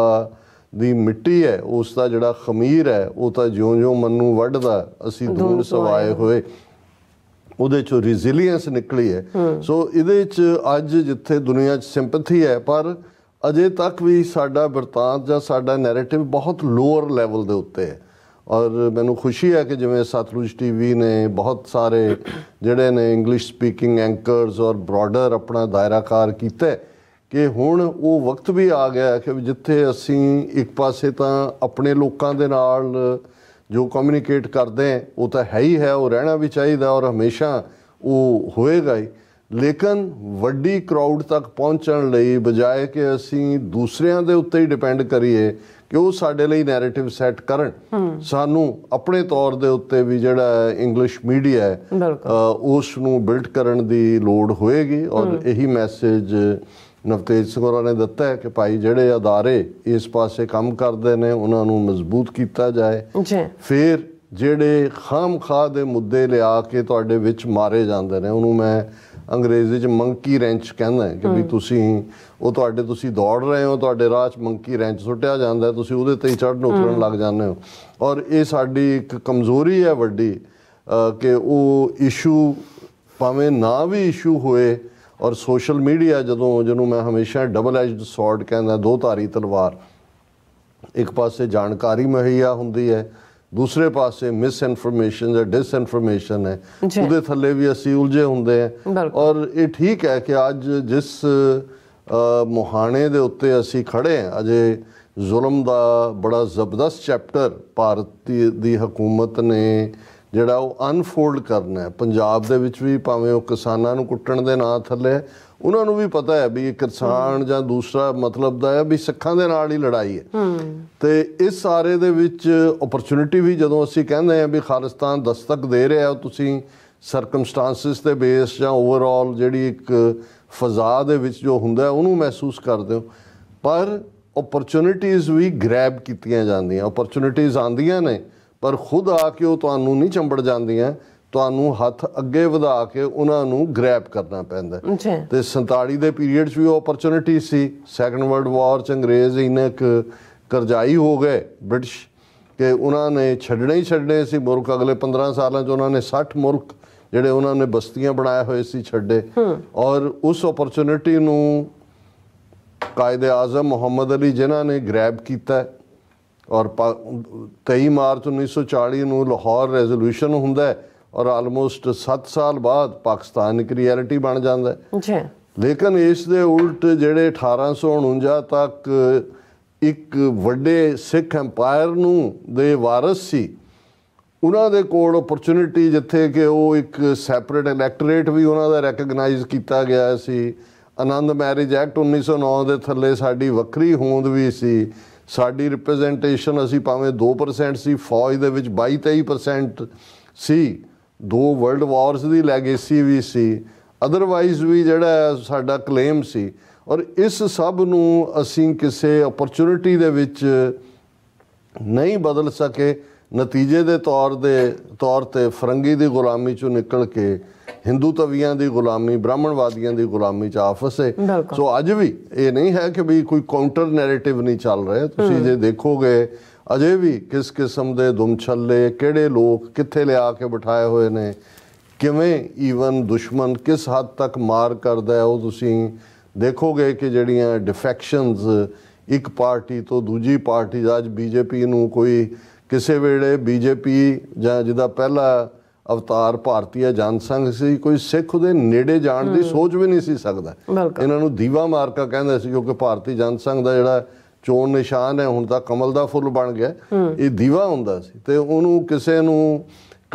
ਦੀ ਮਿੱਟੀ ਹੈ ਉਸ ਦਾ ਜਿਹੜਾ ਖਮੀਰ ਹੈ ਉਹ ਤਾਂ ਜਿਉਂ-ਜਿਉਂ ਮੰਨੂ ਵੱਢਦਾ ਅਸੀਂ ਦੂਰ ਸਵਾਏ ਹੋਏ ਉਹਦੇ ਚੋਂ ਰੈਜ਼ਿਲੀਅੰਸ ਨਿਕਲੀ ਹੈ ਸੋ ਇਹਦੇ ਚ ਅੱਜ ਜਿੱਥੇ ਦੁਨੀਆ 'ਚ ਸਿੰਪਥੀ ਹੈ ਪਰ ਅਜੇ ਤੱਕ ਵੀ ਸਾਡਾ ਵਰਤਾਂਤ ਜਾਂ ਸਾਡਾ ਨੈਰੇਟਿਵ ਬਹੁਤ ਲੋਅਰ ਲੈਵਲ ਦੇ ਉੱਤੇ ਹੈ ਔਰ ਮੈਨੂੰ ਖੁਸ਼ੀ ਹੈ ਕਿ ਜਿਵੇਂ ਸਤਲੁਜ ਟੀਵੀ ਨੇ ਬਹੁਤ ਸਾਰੇ ਜਿਹੜੇ ਨੇ ਇੰਗਲਿਸ਼ ਸਪੀਕਿੰਗ ਐਂਕਰਸ ਔਰ ਬ੍ਰਾਡਰ ਆਪਣਾ ਦਾਇਰਾਕਾਰ ਕੀਤਾ ਕਿ ਹੁਣ ਉਹ ਵਕਤ ਵੀ ਆ ਗਿਆ ਕਿ ਜਿੱਥੇ ਅਸੀਂ ਇੱਕ ਪਾਸੇ ਤਾਂ ਆਪਣੇ ਲੋਕਾਂ ਦੇ ਨਾਲ ਜੋ ਕਮਿਊਨੀਕੇਟ ਕਰਦੇ ਉਹ ਤਾਂ ਹੈ ਹੀ ਹੈ ਉਹ ਰਹਿਣਾ ਵੀ ਚਾਹੀਦਾ ਔਰ ਹਮੇਸ਼ਾ ਉਹ ਹੋਏਗਾ ਹੀ ਲੇਕਿਨ ਵੱਡੀ ਕਰਾਊਡ ਤੱਕ ਪਹੁੰਚਣ ਲਈ ਬਜਾਏ ਕਿ ਅਸੀਂ ਦੂਸਰਿਆਂ ਦੇ ਉੱਤੇ ਹੀ ਡਿਪੈਂਡ ਕਰੀਏ ਕਿ ਉਹ ਸਾਡੇ ਲਈ ਨੈਰੇਟਿਵ ਸੈੱਟ ਕਰਨ ਸਾਨੂੰ ਆਪਣੇ ਤੌਰ ਦੇ ਉੱਤੇ ਵੀ ਜਿਹੜਾ ਇੰਗਲਿਸ਼ ਮੀਡੀਆ ਹੈ ਉਸ ਨੂੰ ਬਿਲਡ ਕਰਨ ਦੀ ਲੋੜ ਹੋਏਗੀ ਔਰ ਇਹੀ ਮੈਸੇਜ ਨਵਤੇਜ ਸਿੰਘ ਹੋਰਾਂ ਨੇ ਦਿੱਤਾ ਹੈ ਕਿ ਭਾਈ ਜਿਹੜੇ ਅਦਾਰੇ ਇਸ ਪਾਸੇ ਕੰਮ ਕਰਦੇ ਨੇ ਉਹਨਾਂ ਨੂੰ ਮਜ਼ਬੂਤ ਕੀਤਾ ਜਾਏ ਜੀ ਫਿਰ ਜਿਹੜੇ ਖਾਮਖਾ ਦੇ ਮੁੱਦੇ ਲਿਆ ਕੇ ਤੁਹਾਡੇ ਵਿੱਚ ਮਾਰੇ ਜਾਂਦੇ ਨੇ ਉਹਨੂੰ ਮੈਂ ਅੰਗਰੇਜ਼ੀ ਚ ਮੰਕੀ ਰੈਂਚ ਕਹਿੰਦਾ ਕਿ ਵੀ ਤੁਸੀਂ ਉਹ ਤੁਹਾਡੇ ਤੁਸੀਂ ਦੌੜ ਰਹੇ ਹੋ ਤੁਹਾਡੇ ਰਾਹ ਚ ਮੰਕੀ ਰੈਂਚ ਸੁੱਟਿਆ ਜਾਂਦਾ ਤੁਸੀਂ ਉਹਦੇ ਤੇ ਹੀ ਚੜਨ ਉਤਰਨ ਲੱਗ ਜਾਂਦੇ ਹੋ ਔਰ ਇਹ ਸਾਡੀ ਇੱਕ ਕਮਜ਼ੋਰੀ ਹੈ ਵੱਡੀ ਕਿ ਉਹ ਇਸ਼ੂ ਭਾਵੇਂ ਨਾ ਵੀ ਇਸ਼ੂ ਹੋਏ ਔਰ ਸੋਸ਼ਲ ਮੀਡੀਆ ਜਦੋਂ ਜਿਹਨੂੰ ਮੈਂ ਹਮੇਸ਼ਾ ਡਬਲ ਐਜਡ ਸੌਰਡ ਕਹਿੰਦਾ ਦੋ ਧਾਰੀ ਤਲਵਾਰ ਇੱਕ ਪਾਸੇ ਜਾਣਕਾਰੀ ਮਹਈਆ ਹੁੰਦੀ ਹੈ ਦੂਸਰੇ ਪਾਸੇ ਮਿਸ ਇਨਫੋਰਮੇਸ਼ਨ ਜਾਂ ਡਿਸ ਇਨਫੋਰਮੇਸ਼ਨ ਹੈ ਉਹਦੇ ਥੱਲੇ ਵੀ ਅਸੀਂ ਉਲਝੇ ਹੁੰਦੇ ਹਾਂ ਔਰ ਇਹ ਠੀਕ ਹੈ ਕਿ ਅੱਜ ਜਿਸ ਮੁਹਾਣੇ ਦੇ ਉੱਤੇ ਅਸੀਂ ਖੜੇ ਹਾਂ ਅਜੇ ਜ਼ੁਲਮ ਦਾ ਬੜਾ ਜ਼ਬਰਦਸਤ ਚੈਪਟਰ ਭਾਰਤ ਦੀ ਹਕੂਮਤ ਨੇ ਜਿਹੜਾ ਉਹ ਅਨਫੋਲਡ ਕਰਨਾ ਹੈ ਪੰਜਾਬ ਦੇ ਵਿੱਚ ਵੀ ਭਾਵੇਂ ਉਹ ਕਿਸਾਨਾਂ ਨੂੰ ਕੁੱਟਣ ਦੇ ਨਾਂ ਥੱਲੇ ਉਹਨਾਂ ਨੂੰ ਵੀ ਪਤਾ ਹੈ ਵੀ ਇਹ ਕਿਸਾਨ ਜਾਂ ਦੂਸਰਾ ਮਤਲਬ ਦਾ ਹੈ ਵੀ ਸਿੱਖਾਂ ਦੇ ਨਾਲ ਹੀ ਲੜਾਈ ਹੈ ਤੇ ਇਸ ਸਾਰੇ ਦੇ ਵਿੱਚ ਓਪਰਚ्युनिटी ਵੀ ਜਦੋਂ ਅਸੀਂ ਕਹਿੰਦੇ ਆ ਵੀ ਖਾਲਿਸਤਾਨ ਦਸਤਕ ਦੇ ਰਿਹਾ ਹੈ ਤੁਸੀਂ ਸਰਕਮਸਟੈਂਸਸ ਤੇ ਬੇਸ ਜਾਂ ਓਵਰਆਲ ਜਿਹੜੀ ਇੱਕ ਫਜ਼ਾ ਦੇ ਵਿੱਚ ਜੋ ਹੁੰਦਾ ਉਹਨੂੰ ਮਹਿਸੂਸ ਕਰਦੇ ਹੋ ਪਰ ਓਪਰਚ्युनिटीज ਵੀ ਗ੍ਰੈਬ ਕੀਤੀਆਂ ਜਾਂਦੀਆਂ ਓਪਰਚ्युनिटीज ਆਂਦੀਆਂ ਨੇ ਪਰ ਖੁਦ ਆ ਕੇ ਉਹ ਤੁਹਾਨੂੰ ਨਹੀਂ ਚੰਬੜ ਜਾਂਦੀਆਂ ਤੁਹਾਨੂੰ ਹੱਥ ਅੱਗੇ ਵਧਾ ਕੇ ਉਹਨਾਂ ਨੂੰ ਗ੍ਰੈਬ ਕਰਨਾ ਪੈਂਦਾ ਤੇ 47 ਦੇ ਪੀਰੀਅਡ 'ਚ ਵੀ ਉਹ ਓਪਰਚ्युनिटी ਸੀ ਸੈਕੰਡ ਵਰਲਡ ਵਾਰ 'ਚ ਅੰਗਰੇਜ਼ ਇਨਕ ਕਰਜ਼ਾਈ ਹੋ ਗਏ ਬ੍ਰਿਟਿਸ਼ ਕਿ ਉਹਨਾਂ ਨੇ ਛੱਡਣੇ ਹੀ ਛੱਡਣੇ ਸੀ ਮੁਲਕ ਅਗਲੇ 15 ਸਾਲਾਂ 'ਚ ਉਹਨਾਂ ਨੇ 60 ਮੁਲਕ ਜਿਹੜੇ ਉਹਨਾਂ ਨੇ ਬਸਤੀਆਂ ਬਣਾਏ ਹੋਏ ਸੀ ਛੱਡੇ ਔਰ ਉਸ ਓਪਰਚ्युनिटी ਨੂੰ ਕਾਇਦ ਆਜ਼ਮ ਮੁਹੰਮਦ ਅਲੀ ਜਿਨ੍ਹਾਂ ਨੇ ਗ੍ਰੈਬ ਕੀਤਾ ਔਰ 23 ਮਾਰਚ 1940 ਨੂੰ ਲਾਹੌਰ ਰੈਜ਼ੋਲੂਸ਼ਨ ਹੁੰਦਾ ਹੈ ਔਰ ਆਲਮੋਸਟ 7 ਸਾਲ ਬਾਅਦ ਪਾਕਿਸਤਾਨ ਇੱਕ ਰਿਐਲਿਟੀ ਬਣ ਜਾਂਦਾ ਹੈ ਜੀ ਲੇਕਿਨ ਇਸ ਦੇ ਉਲਟ ਜਿਹੜੇ 1849 ਤੱਕ ਇੱਕ ਵੱਡੇ ਸਿੱਖ ਐਮਪਾਇਰ ਨੂੰ ਦੇ ਵਾਰਿਸ ਸੀ ਉਹਨਾਂ ਦੇ ਕੋਲ ਓਪਰਚ्युनिटी ਜਿੱਥੇ ਕਿ ਉਹ ਇੱਕ ਸੈਪਰੇਟ ਇਲੈਕਟੋਰੇਟ ਵੀ ਉਹਨਾਂ ਦਾ ਰੈਕਗਨਾਈਜ਼ ਕੀਤਾ ਗਿਆ ਸੀ ਆਨੰਦ ਮੈਰਿਜ ਐਕਟ 1909 ਦੇ ਥੱਲੇ ਸਾਡੀ ਵੱਖਰੀ ਹੋਂਦ ਵੀ ਸੀ ਸਾਡੀ ਰਿਪਰੈਜ਼ੈਂਟੇਸ਼ਨ ਅਸੀਂ ਭਾਵੇਂ 2% ਸੀ ਫੌਜ ਦੇ ਵਿੱਚ 22-23% ਸੀ ਦੋ ਵਰਲਡ ਵਾਰਸ ਦੀ ਲੈਗੇਸੀ ਵੀ ਸੀ ਅਦਰਵਾਈਜ਼ ਵੀ ਜਿਹੜਾ ਸਾਡਾ ਕਲੇਮ ਸੀ ਔਰ ਇਸ ਸਭ ਨੂੰ ਅਸੀਂ ਕਿਸੇ ਓਪਰਚੁਨਿਟੀ ਦੇ ਵਿੱਚ ਨਹੀਂ ਬਦਲ ਸਕੇ ਨਤੀਜੇ ਦੇ ਤੌਰ ਦੇ ਤੌਰ ਤੇ ਫਰੰਗੀ ਦੀ ਗੁਲਾਮੀ ਚੋਂ ਨਿਕਲ ਕੇ ਹਿੰਦੂ ਤਵੀਆਂ ਦੀ ਗੁਲਾਮੀ ਬ੍ਰਾਹਮਣਵਾਦੀਆਂ ਦੀ ਗੁਲਾਮੀ ਚ ਆਫਸ ਹੈ ਸੋ ਅੱਜ ਵੀ ਇਹ ਨਹੀਂ ਹੈ ਕਿ ਵੀ ਕੋਈ ਕਾਊਂਟਰ ਨੈਰੇਟਿਵ ਨਹੀਂ ਚੱਲ ਰਿਹਾ ਤੁਸੀਂ ਜੇ ਦੇਖੋਗੇ ਅਜੇ ਵੀ ਕਿਸ ਕਿਸਮ ਦੇ ਦੁਮਛੱਲੇ ਕਿਹੜੇ ਲੋਕ ਕਿੱਥੇ ਲਿਆ ਕੇ ਬਿਠਾਏ ਹੋਏ ਨੇ ਕਿਵੇਂ ਈਵਨ ਦੁਸ਼ਮਣ ਕਿਸ ਹੱਦ ਤੱਕ ਮਾਰ ਕਰਦਾ ਹੈ ਉਹ ਤੁਸੀਂ ਦੇਖੋਗੇ ਕਿ ਜਿਹੜੀਆਂ ਡਿਫੈਕਸ਼ਨਸ ਇੱਕ ਪਾਰਟੀ ਤੋਂ ਦੂਜੀ ਪਾਰਟੀ ਅੱਜ ਬੀਜੇਪੀ ਨੂੰ ਕੋਈ ਕਿਸੇ ਵੇਲੇ ਬੀਜੇਪੀ ਜਾਂ ਜਿਹਦਾ ਪਹਿਲਾ ਅਵਤਾਰ ਭਾਰਤੀ ਜਨ ਸੰਘ ਸੀ ਕੋਈ ਸਿੱਖ ਦੇ ਨੇੜੇ ਜਾਣ ਦੀ ਸੋਚ ਵੀ ਨਹੀਂ ਸੀ ਸਕਦਾ ਇਹਨਾਂ ਨੂੰ ਦੀਵਾ ਮਾਰਕਾ ਕਹਿੰਦੇ ਸੀ ਕਿਉਂਕਿ ਭਾਰਤੀ ਜਨ ਸੰਘ ਦਾ ਜਿਹੜਾ ਚੋਣ ਨਿਸ਼ਾਨ ਹੈ ਹੁਣ ਤਾਂ ਕਮਲ ਦਾ ਫੁੱਲ ਬਣ ਗਿਆ ਇਹ ਦੀਵਾ ਹੁੰਦਾ ਸੀ ਤੇ ਉਹਨੂੰ ਕਿਸੇ ਨੂੰ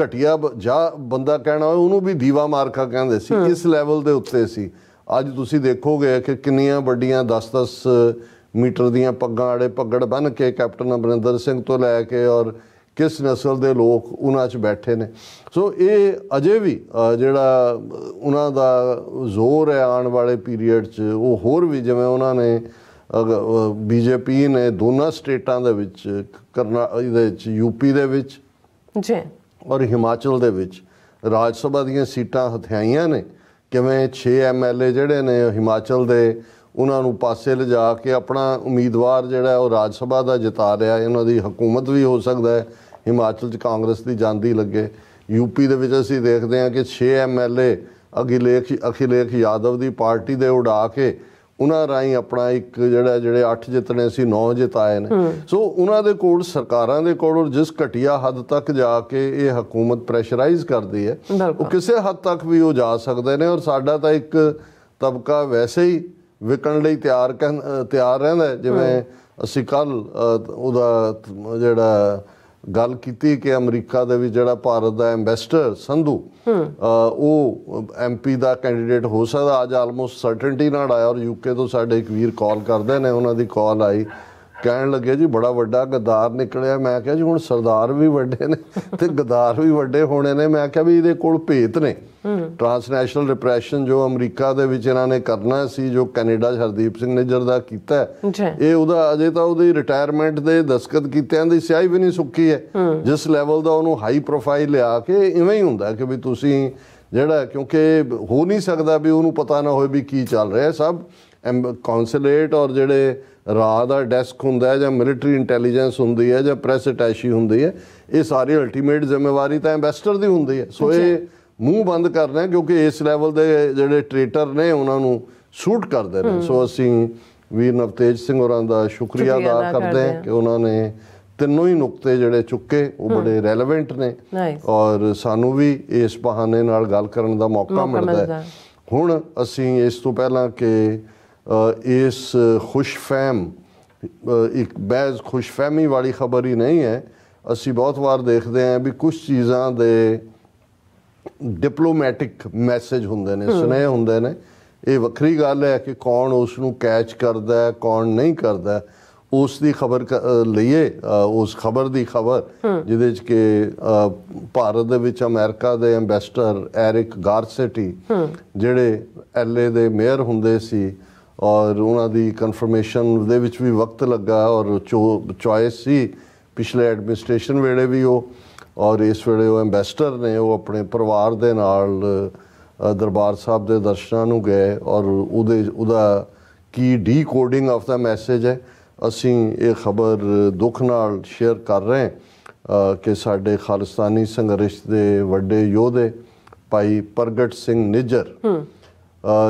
ਘਟਿਆ ਜਾਂ ਬੰਦਾ ਕਹਿਣਾ ਹੋਵੇ ਉਹਨੂੰ ਵੀ ਦੀਵਾ ਮਾਰਕਾ ਕਹਿੰਦੇ ਸੀ ਇਸ ਲੈਵਲ ਦੇ ਉੱਤੇ ਸੀ ਅੱਜ ਤੁਸੀਂ ਦੇਖੋਗੇ ਕਿ ਕਿੰਨੀਆਂ ਵੱਡੀਆਂ 10-10 ਮੀਟਰ ਦੀਆਂ ਪੱਗਾਂ ਵਾਲੇ ਪੱਗੜ ਬਨ ਕੇ ਕੈਪਟਨ ਅਮਰਿੰਦਰ ਸਿੰਘ ਤੋਂ ਲੈ ਕੇ ਔਰ ਕਿਸ ਨਸਲ ਦੇ ਲੋਕ ਉਹਨਾਂ 'ਚ ਬੈਠੇ ਨੇ ਸੋ ਇਹ ਅਜੇ ਵੀ ਜਿਹੜਾ ਉਹਨਾਂ ਦਾ ਜ਼ੋਰ ਹੈ ਆਉਣ ਵਾਲੇ ਪੀਰੀਅਡ 'ਚ ਉਹ ਹੋਰ ਵੀ ਜਿਵੇਂ ਉਹਨਾਂ ਨੇ ਬੀਜੇਪੀ ਨੇ ਦੋਨਾਂ ਸਟੇਟਾਂ ਦੇ ਵਿੱਚ ਕਰਨਾ ਇਹਦੇ ਵਿੱਚ ਯੂਪੀ ਦੇ ਵਿੱਚ ਜੀ ਔਰ ਹਿਮਾਚਲ ਦੇ ਵਿੱਚ ਰਾਜ ਸਭਾ ਦੀਆਂ ਸੀਟਾਂ ਹਥਿਆਈਆਂ ਨੇ ਕਿਵੇਂ 6 ਐਮਐਲਏ ਜਿਹੜੇ ਨੇ ਹਿਮਾਚਲ ਦੇ ਉਹਨਾਂ ਨੂੰ ਪਾਸੇ ਲਿਜਾ ਕੇ ਆਪਣਾ ਉਮੀਦਵਾਰ ਜਿਹੜਾ ਉਹ ਰਾਜ ਸਭਾ ਦਾ ਜਿਤਾ ਰਿਹਾ ਇਹਨਾਂ ਦੀ ਹਕੂਮਤ ਵੀ ਹੋ ਸਕਦਾ ਹੈ ਹਿਮਾਚਲ 'ਚ ਕਾਂਗਰਸ ਦੀ ਜਾਂਦੀ ਲੱਗੇ ਯੂਪੀ ਦੇ ਵਿੱਚ ਅਸੀਂ ਦੇਖਦੇ ਹਾਂ ਕਿ 6 ਐਮਐਲਏ ਅਗਿਲੇਖ ਅਖਿਲੇਖ ਯਾਦਵ ਦੀ ਪਾਰਟੀ ਦੇ ਉਡਾ ਕੇ ਉਹਨਾਂ ਰਾਈ ਆਪਣਾ ਇੱਕ ਜਿਹੜਾ ਜਿਹੜੇ 8 ਜਿੱਤਣੇ ਸੀ 9 ਜਿਤਾਏ ਨੇ ਸੋ ਉਹਨਾਂ ਦੇ ਕੋਲ ਸਰਕਾਰਾਂ ਦੇ ਕੋਲ ਔਰ ਜਿਸ ਘਟਿਆ ਹੱਦ ਤੱਕ ਜਾ ਕੇ ਇਹ ਹਕੂਮਤ ਪ੍ਰੈਸ਼ਰਾਈਜ਼ ਕਰਦੀ ਹੈ ਉਹ ਕਿਸੇ ਹੱਦ ਤੱਕ ਵੀ ਉਹ ਜਾ ਸਕਦੇ ਨੇ ਔਰ ਸਾਡਾ ਤਾਂ ਇੱਕ ਤਬਕਾ ਵੈਸੇ ਹੀ ਵਿਕਣ ਲਈ ਤਿਆਰ ਤਿਆਰ ਰਹਿੰਦਾ ਜਿਵੇਂ ਅਸੀਂ ਕੱਲ ਉਹਦਾ ਜਿਹੜਾ ਗੱਲ ਕੀਤੀ ਕਿ ਅਮਰੀਕਾ ਦੇ ਵੀ ਜਿਹੜਾ ਭਾਰਤ ਦਾ ਐਮਬੈਸਡਰ ਸੰਧੂ ਉਹ ਐਮਪੀ ਦਾ ਕੈਂਡੀਡੇਟ ਹੋ ਸਕਦਾ ਅੱਜ ਆਲਮੋਸਟ ਸਰਟਨਟੀ ਨਾਲ ਆਇਆ ਔਰ ਯੂਕੇ ਤੋਂ ਸਾਡੇ ਇੱਕ ਵੀਰ ਕਾਲ ਕਰਦੇ ਨੇ ਉਹਨਾਂ ਦੀ ਕਾਲ ਆਈ ਕਹਿਣ ਲੱਗੇ ਜੀ ਬੜਾ ਵੱਡਾ ਗਦਾਰ ਨਿਕਲਿਆ ਮੈਂ ਕਿਹਾ ਜੀ ਹੁਣ ਸਰਦਾਰ ਵੀ ਵੱਡੇ ਨੇ ਤੇ ਗਦਾਰ ਵੀ ਵੱਡੇ ਹੋਣੇ ਨੇ ਮੈਂ ਕਿਹਾ ਵੀ ਇਹਦੇ ਕੋਲ ਭੇਤ ਨੇ ਟਰਾਂਸਨੈਸ਼ਨਲ ਰਿਪਰੈਸ਼ਨ ਜੋ ਅਮਰੀਕਾ ਦੇ ਵਿੱਚ ਇਹਨਾਂ ਨੇ ਕਰਨਾ ਸੀ ਜੋ ਕੈਨੇਡਾ ਹਰਦੀਪ ਸਿੰਘ ਨੇ ਜਰਦਾ ਕੀਤਾ ਇਹ ਉਹਦਾ ਅਜੇ ਤਾਂ ਉਹਦੀ ਰਿਟਾਇਰਮੈਂਟ ਦੇ ਦਸਕਤ ਕੀਤਿਆਂ ਦੀ ਸਿਆਹੀ ਵੀ ਨਹੀਂ ਸੁੱਕੀ ਹੈ ਜਿਸ ਲੈਵਲ ਦਾ ਉਹਨੂੰ ਹਾਈ ਪ੍ਰੋਫਾਈਲ ਲਿਆ ਕੇ ਇਵੇਂ ਹੀ ਹੁੰਦਾ ਕਿ ਵੀ ਤੁਸੀਂ ਜਿਹੜਾ ਕਿਉਂਕਿ ਹੋ ਨਹੀਂ ਸਕਦਾ ਵੀ ਉਹਨੂੰ ਪਤਾ ਨਾ ਹੋਵੇ ਵੀ ਕੀ ਚੱਲ ਰਿਹਾ ਸਭ ਕੌਂਸੂਲੇਟ ਔਰ ਜਿਹੜੇ ਰਾ ਦਾ ਡੈਸਕ ਹੁੰਦਾ ਹੈ ਜਾਂ ਮਿਲਟਰੀ ਇੰਟੈਲੀਜੈਂਸ ਹੁੰਦੀ ਹੈ ਜਾਂ ਪ੍ਰੈਸ ਅਟੈਸ਼ੀ ਹੁੰਦੀ ਹੈ ਇਹ ਸਾਰੀ ਅਲਟੀਮੇਟ ਜ਼ਿੰਮੇਵਾਰੀ ਤਾਂ ਐਮਬੈਸਡਰ ਦੀ ਹੁੰਦੀ ਹੈ ਸੋ ਇਹ ਮੂੰਹ ਬੰਦ ਕਰਨਾ ਕਿਉਂਕਿ ਇਸ ਲੈਵਲ ਦੇ ਜਿਹੜੇ ਟ੍ਰੇਟਰ ਨੇ ਉਹਨਾਂ ਨੂੰ ਸੂਟ ਕਰਦੇ ਨੇ ਸੋ ਅਸੀਂ ਵੀਰ ਨਵਤੇਜ ਸਿੰਘ ਹੋਰਾਂ ਦਾ ਸ਼ੁਕਰੀਆ ਅਦਾ ਕਰਦੇ ਹਾਂ ਕਿ ਉਹਨਾਂ ਨੇ ਤਿੰਨੋਂ ਹੀ ਨੁਕਤੇ ਜਿਹੜੇ ਚੁੱਕੇ ਉਹ ਬੜੇ ਰੈਲੇਵੈਂਟ ਨੇ ਔਰ ਸਾਨੂੰ ਵੀ ਇਸ ਬਹਾਨੇ ਨਾਲ ਗੱਲ ਕਰਨ ਦਾ ਮੌਕਾ ਮਿਲਦਾ ਹੈ ਹੁਣ ਅਸੀਂ ਇਸ ਤੋਂ ਪਹਿਲਾਂ ਕਿ ਇਸ ਖੁਸ਼ਫਹਿਮ ਇੱਕ ਬੈਜ਼ ਖੁਸ਼ਫਹਿਮੀ ਵਾਲੀ ਖਬਰ ਹੀ ਨਹੀਂ ਹੈ ਅਸੀਂ ਬਹੁਤ ਵਾਰ ਦੇਖਦੇ ਆਂ ਵੀ ਕੁਝ ਚੀਜ਼ਾਂ ਦੇ ਡਿਪਲੋਮੈਟਿਕ ਮੈਸੇਜ ਹੁੰਦੇ ਨੇ ਸੁਨੇਹੇ ਹੁੰਦੇ ਨੇ ਇਹ ਵੱਖਰੀ ਗੱਲ ਹੈ ਕਿ ਕੌਣ ਉਸ ਨੂੰ ਕੈਚ ਕਰਦਾ ਹੈ ਕੌਣ ਨਹੀਂ ਕਰਦਾ ਉਸ ਦੀ ਖਬਰ ਲਈਏ ਉਸ ਖਬਰ ਦੀ ਖਬਰ ਜਿਹਦੇ ਵਿੱਚ ਕਿ ਭਾਰਤ ਦੇ ਵਿੱਚ ਅਮਰੀਕਾ ਦੇ ਐਮਬੈਸਡਰ ਐਰਿਕ ਗਾਰਸੇਟੀ ਜਿਹੜੇ ਐਲਏ ਦੇ ਮੇਅਰ ਹੁੰਦੇ ਸੀ ਔਰ ਉਹਨਾਂ ਦੀ ਕਨਫਰਮੇਸ਼ਨ ਦੇ ਵਿੱਚ ਵੀ ਵਕਤ ਲੱਗਾ ਔਰ ਚੋਇਸ ਸੀ ਪਿਛਲੇ ਐਡਮਿਨਿਸਟ੍ਰੇਸ਼ਨ ਵੇਲੇ ਵੀ ਉਹ ਔਰ ਇਸ ਵੇਲੇ ਉਹ ਐਮਬੈਸਡਰ ਨੇ ਉਹ ਆਪਣੇ ਪਰਿਵਾਰ ਦੇ ਨਾਲ ਦਰਬਾਰ ਸਾਹਿਬ ਦੇ ਦਰਸ਼ਨਾਂ ਨੂੰ ਗਏ ਔਰ ਉਹਦੇ ਉਹਦਾ ਕੀ ਡੀਕੋਡਿੰਗ ਆਫ ਦਾ ਮੈਸੇਜ ਹੈ ਅਸੀਂ ਇਹ ਖਬਰ ਦੁੱਖ ਨਾਲ ਸ਼ੇਅਰ ਕਰ ਰਹੇ ਹਾਂ ਕਿ ਸਾਡੇ ਖਾਲਸਤਾਨੀ ਸੰਘਰਸ਼ ਦੇ ਵੱਡੇ ਯੋਧੇ ਭਾਈ ਪ੍ਰਗਟ ਸਿੰਘ ਨਿਜਰ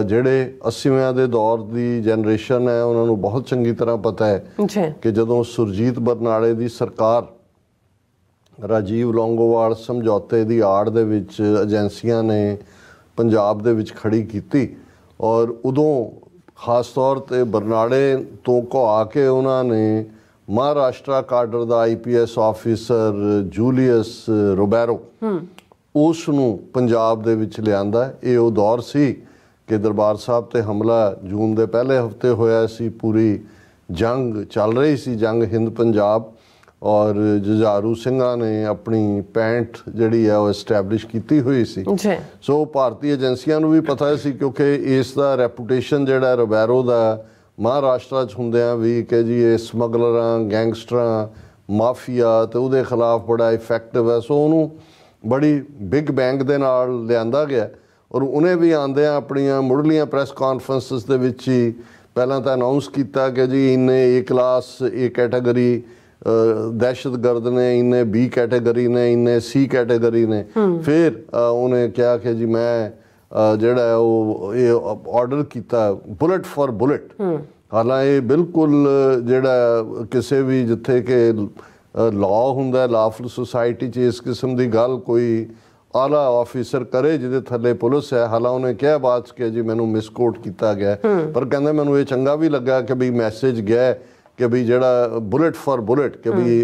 ਜਿਹੜੇ 80ਵਿਆਂ ਦੇ ਦੌਰ ਦੀ ਜਨਰੇਸ਼ਨ ਹੈ ਉਹਨਾਂ ਨੂੰ ਬਹੁਤ ਚੰਗੀ ਤਰ੍ਹਾਂ ਪਤਾ ਹੈ ਕਿ ਜਦੋਂ ਸੁਰਜੀਤ ਬਰਨਾਲੇ ਦੀ ਸਰਕਾਰ ਰਾਜੀਵ ਲੌਂਗੋਵਾਲ ਸਮਝੌਤੇ ਦੀ ਆੜ ਦੇ ਵਿੱਚ ਏਜੰਸੀਆਂ ਨੇ ਪੰਜਾਬ ਦੇ ਵਿੱਚ ਖੜੀ ਕੀਤੀ ਔਰ ਉਦੋਂ ਖਾਸ ਤੌਰ ਤੇ ਬਰਨਾਲੇ ਤੋਂ ਆ ਕੇ ਉਹਨਾਂ ਨੇ ਮਹਾਰਾਸ਼ਟਰ ਕਾਡਰ ਦਾ ਆਈਪੀਐਸ ਆਫੀਸਰ ਜੂਲੀਅਸ ਰੋਬੈਰੋ ਉਸ ਨੂੰ ਪੰਜਾਬ ਦੇ ਵਿੱਚ ਲਿਆਂਦਾ ਇਹ ਉਹ ਦੌਰ ਸੀ ਕਿ ਦਰਬਾਰ ਸਾਹਿਬ ਤੇ ਹਮਲਾ ਜੂਨ ਦੇ ਪਹਿਲੇ ਹਫਤੇ ਹੋਇਆ ਸੀ ਪੂਰੀ ਜੰਗ ਚੱਲ ਰਹੀ ਸੀ ਜੰਗ ਹਿੰਦ ਪੰਜਾਬ ਔਰ ਜਜਾਰੂ ਸਿੰਘਾ ਨੇ ਆਪਣੀ 65 ਜਿਹੜੀ ਹੈ ਉਹ ਐਸਟੈਬਲਿਸ਼ ਕੀਤੀ ਹੋਈ ਸੀ ਸੋ ਭਾਰਤੀ ਏਜੰਸੀਆਂ ਨੂੰ ਵੀ ਪਤਾ ਸੀ ਕਿਉਂਕਿ ਇਸ ਦਾ ਰੈਪਿਊਟੇਸ਼ਨ ਜਿਹੜਾ ਰੋਬੈਰੋ ਦਾ ਮਹਾਰਾਸ਼ਟਰ 'ਚ ਹੁੰਦਿਆਂ ਵੀ ਕਿ ਜੀ ਇਹ ਸਮਗਲਰਾਂ ਗੈਂਗਸਟਰਾਂ ਮਾਫੀਆ ਤੇ ਉਹਦੇ ਖਿਲਾਫ ਬੜਾ ਇਫੈਕਟਿਵ ਹੈ ਸੋ ਉਹਨੂੰ ਬੜੀ ਬਿਗ ਬੈਂਕ ਦੇ ਨਾਲ ਲਿਆਂਦਾ ਗਿਆ ਔਰ ਉਹਨੇ ਵੀ ਆਂਦੇ ਆਪਣੀਆਂ ਮੁੱਢਲੀਆਂ ਪ੍ਰੈਸ ਕਾਨਫਰੰਸਸ ਦੇ ਵਿੱਚ ਹੀ ਪਹਿਲਾਂ ਤਾਂ ਅਨਾਉਂਸ ਕੀਤਾ ਕਿ ਜੀ ਇਹਨੇ ਇਹ ਕਲਾਸ ਇਹ ਕੈਟਾਗਰੀ ਦਹਿਸ਼ਤਗਰਦ ਨੇ ਇਹਨੇ ਬੀ ਕੈਟਾਗਰੀ ਨੇ ਇਹਨੇ ਸੀ ਕੈਟਾਗਰੀ ਨੇ ਫਿਰ ਉਹਨੇ ਕਿਹਾ ਕਿ ਜੀ ਮੈਂ ਜਿਹੜਾ ਉਹ ਇਹ ਆਰਡਰ ਕੀਤਾ ਬੁਲਟ ਫॉर ਬੁਲਟ ਹਾਲਾਂ ਇਹ ਬਿਲਕੁਲ ਜਿਹੜਾ ਕਿਸੇ ਵੀ ਜਿੱਥੇ ਕਿ ਲਾਅ ਹੁੰਦਾ ਲਾਫਲ ਸੁਸਾਇਟੀ 'ਚ ਇਸ ਕਿਸਮ ਦੀ ਗੱਲ ਕੋਈ ਆਲਾ ਆਫੀਸਰ ਕਰੇ ਜਿਹਦੇ ਥੱਲੇ ਪੁਲਿਸ ਹੈ ਹਾਲਾਂ ਉਹਨੇ ਕਿਹਾ ਬਾਤ ਕਿ ਜੀ ਮੈਨੂੰ ਮਿਸਕੋਟ ਕੀਤਾ ਗਿਆ ਪਰ ਕਹਿੰਦਾ ਮੈਨੂੰ ਇਹ ਚੰਗਾ ਵੀ ਲੱਗਾ ਕਿ ਵੀ ਮੈਸੇਜ ਗਿਆ ਕਿ ਵੀ ਜਿਹੜਾ ਬੁਲੇਟ ਫਾਰ ਬੁਲੇਟ ਕਿ ਵੀ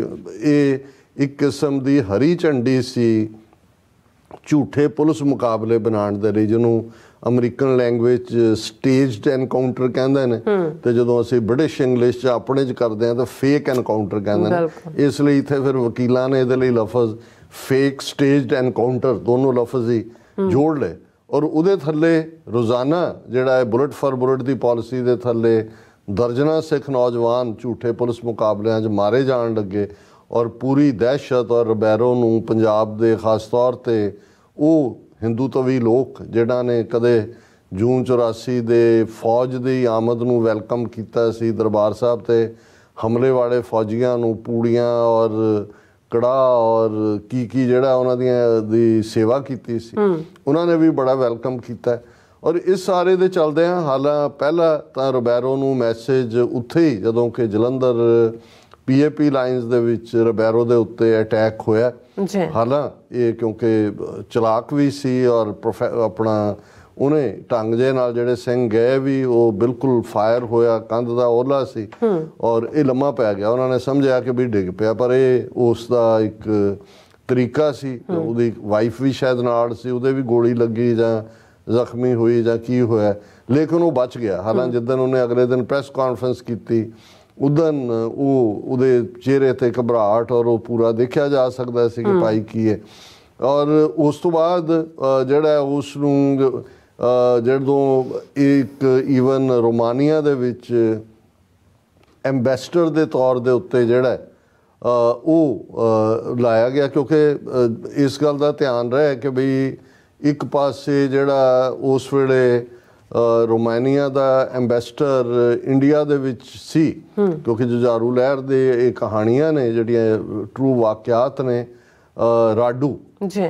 ਇਹ ਇੱਕ ਕਿਸਮ ਦੀ ਹਰੀ ਝੰਡੀ ਸੀ ਝੂਠੇ ਪੁਲਿਸ ਮੁਕਾਬਲੇ ਬਣਾਉਣ ਦੇ ਲਈ ਜਿਹਨੂੰ ਅਮਰੀਕਨ ਲੈਂਗੁਏਜ ਸਟੇਜਡ ਐਨਕਾਊਂਟਰ ਕਹਿੰਦੇ ਨੇ ਤੇ ਜਦੋਂ ਅਸੀਂ ਬ੍ਰਿਟਿਸ਼ ਇੰਗਲਿਸ਼ ਚ ਆਪਣੇ ਚ ਕਰਦੇ ਆ ਤਾਂ ਫੇਕ ਐਨਕਾਊਂਟਰ ਕਹਿੰਦੇ ਨੇ ਇਸ ਲਈ ਇੱਥੇ ਫਿਰ ਵਕੀਲਾਂ ਨੇ ਇਹਦੇ ਲਈ ਲਫ਼ਜ਼ ਫੇਕ ਸਟੇਜਡ ਐਨਕਾਊਂਟਰ ਦੋਨੋਂ ਲਫ਼ਜ਼ ਹੀ ਜੋੜ ਲਏ ਔਰ ਉਹਦੇ ਥੱਲੇ ਰੋਜ਼ਾਨਾ ਜਿਹੜਾ ਹੈ ਬੁਲਟ ਫਾਰ ਬੁਲਟ ਦੀ ਪਾਲਿਸੀ ਦੇ ਥੱਲੇ ਦਰਜਨਾ ਸਿੱਖ ਨੌਜਵਾਨ ਝੂਠੇ ਪੁਲਿਸ ਮੁਕਾਬਲਿਆਂ 'ਚ ਮਾਰੇ ਜਾਣ ਲੱਗੇ ਔਰ ਪੂਰੀ ਦਹਿਸ਼ਤ ਔਰ ਰਬੈਰੋ ਨੂੰ ਪੰਜਾਬ ਦੇ ਖਾਸ ਤੌਰ ਤੇ ਉਹ ਹਿੰਦੂ ਤਵੀ ਲੋਕ ਜਿਹੜਾ ਨੇ ਕਦੇ ਜੂਨ 84 ਦੇ ਫੌਜ ਦੀ ਆਮਦ ਨੂੰ ਵੈਲਕਮ ਕੀਤਾ ਸੀ ਦਰਬਾਰ ਸਾਹਿਬ ਤੇ ਹਮਲੇ ਵਾਲੇ ਫੌਜੀਆਂ ਨੂੰ ਪੂੜੀਆਂ ਔਰ ਕੜਾ ਔਰ ਕੀ ਕੀ ਜਿਹੜਾ ਉਹਨਾਂ ਦੀਆਂ ਦੀ ਸੇਵਾ ਕੀਤੀ ਸੀ ਉਹਨਾਂ ਨੇ ਵੀ ਬੜਾ ਵੈਲਕਮ ਕੀਤਾ ਔਰ ਇਸ ਸਾਰੇ ਦੇ ਚੱਲਦੇ ਆ ਹਾਲਾਂ ਪਹਿਲਾ ਤਾਂ ਰੋਬੈਰੋ ਨੂੰ ਮੈਸੇਜ ਉੱਥੇ ਹੀ ਜਦੋਂ ਕਿ ਜਲੰਧਰ ਪੀਏਪੀ ਲਾਈਨਸ ਦੇ ਵਿੱਚ ਰਬੈਰੋ ਦੇ ਉੱਤੇ ਅਟੈਕ ਹੋਇਆ ਜੀ ਹਾਲਾਂ ਇਹ ਕਿਉਂਕਿ ਚਲਾਕ ਵੀ ਸੀ ਔਰ ਆਪਣਾ ਉਹਨੇ ਟੰਗ ਜੇ ਨਾਲ ਜਿਹੜੇ ਸਿੰਘ ਗਏ ਵੀ ਉਹ ਬਿਲਕੁਲ ਫਾਇਰ ਹੋਇਆ ਕੰਧ ਦਾ ਓਲਾ ਸੀ ਔਰ ਇਹ ਲੰਮਾ ਪੈ ਗਿਆ ਉਹਨਾਂ ਨੇ ਸਮਝਿਆ ਕਿ ਵੀ ਡਿੱਗ ਪਿਆ ਪਰ ਇਹ ਉਸ ਦਾ ਇੱਕ ਤਰੀਕਾ ਸੀ ਉਹਦੀ ਵਾਈਫ ਵੀ ਸ਼ਾਇਦ ਨਾਲ ਸੀ ਉਹਦੇ ਵੀ ਗੋਲੀ ਲੱਗੀ ਜਾਂ ਜ਼ਖਮੀ ਹੋਈ ਜਾਂ ਕੀ ਹੋਇਆ ਲੇਕਿਨ ਉਹ ਬਚ ਗਿਆ ਹਾਲਾਂ ਜਦੋਂ ਉਹਨੇ ਅਗਲੇ ਦਿਨ ਪ੍ਰੈਸ ਕਾਨਫਰੰਸ ਕੀਤੀ ਉਦਨ ਉਹ ਉਹਦੇ ਚਿਹਰੇ ਤੇ ਘਬਰਾਹਟ ਔਰ ਉਹ ਪੂਰਾ ਦੇਖਿਆ ਜਾ ਸਕਦਾ ਸੀ ਕਿ ਭਾਈ ਕੀ ਹੈ ਔਰ ਉਸ ਤੋਂ ਬਾਅਦ ਜਿਹੜਾ ਉਸ ਨੂੰ ਜਦੋਂ ਇੱਕ ਈਵਨ ਰੋਮਾਨੀਆ ਦੇ ਵਿੱਚ ਐਮਬੈਸਡਰ ਦੇ ਤੌਰ ਦੇ ਉੱਤੇ ਜਿਹੜਾ ਉਹ ਲਾਇਆ ਗਿਆ ਕਿਉਂਕਿ ਇਸ ਗੱਲ ਦਾ ਧਿਆਨ ਰਹੇ ਕਿ ਭਈ ਇੱਕ ਪਾਸੇ ਜਿਹੜਾ ਉਸ ਵੇਲੇ ਰੋਮਾਨੀਆ ਦਾ ਐਮਬੈਸਡਰ ਇੰਡੀਆ ਦੇ ਵਿੱਚ ਸੀ ਕਿਉਂਕਿ ਜੁਜਾਰੂ ਲਹਿਰ ਦੇ ਇਹ ਕਹਾਣੀਆਂ ਨੇ ਜਿਹੜੀਆਂ ਟਰੂ ਵਾਕਿਆਤ ਨੇ ਰਾਡੂ ਜੀ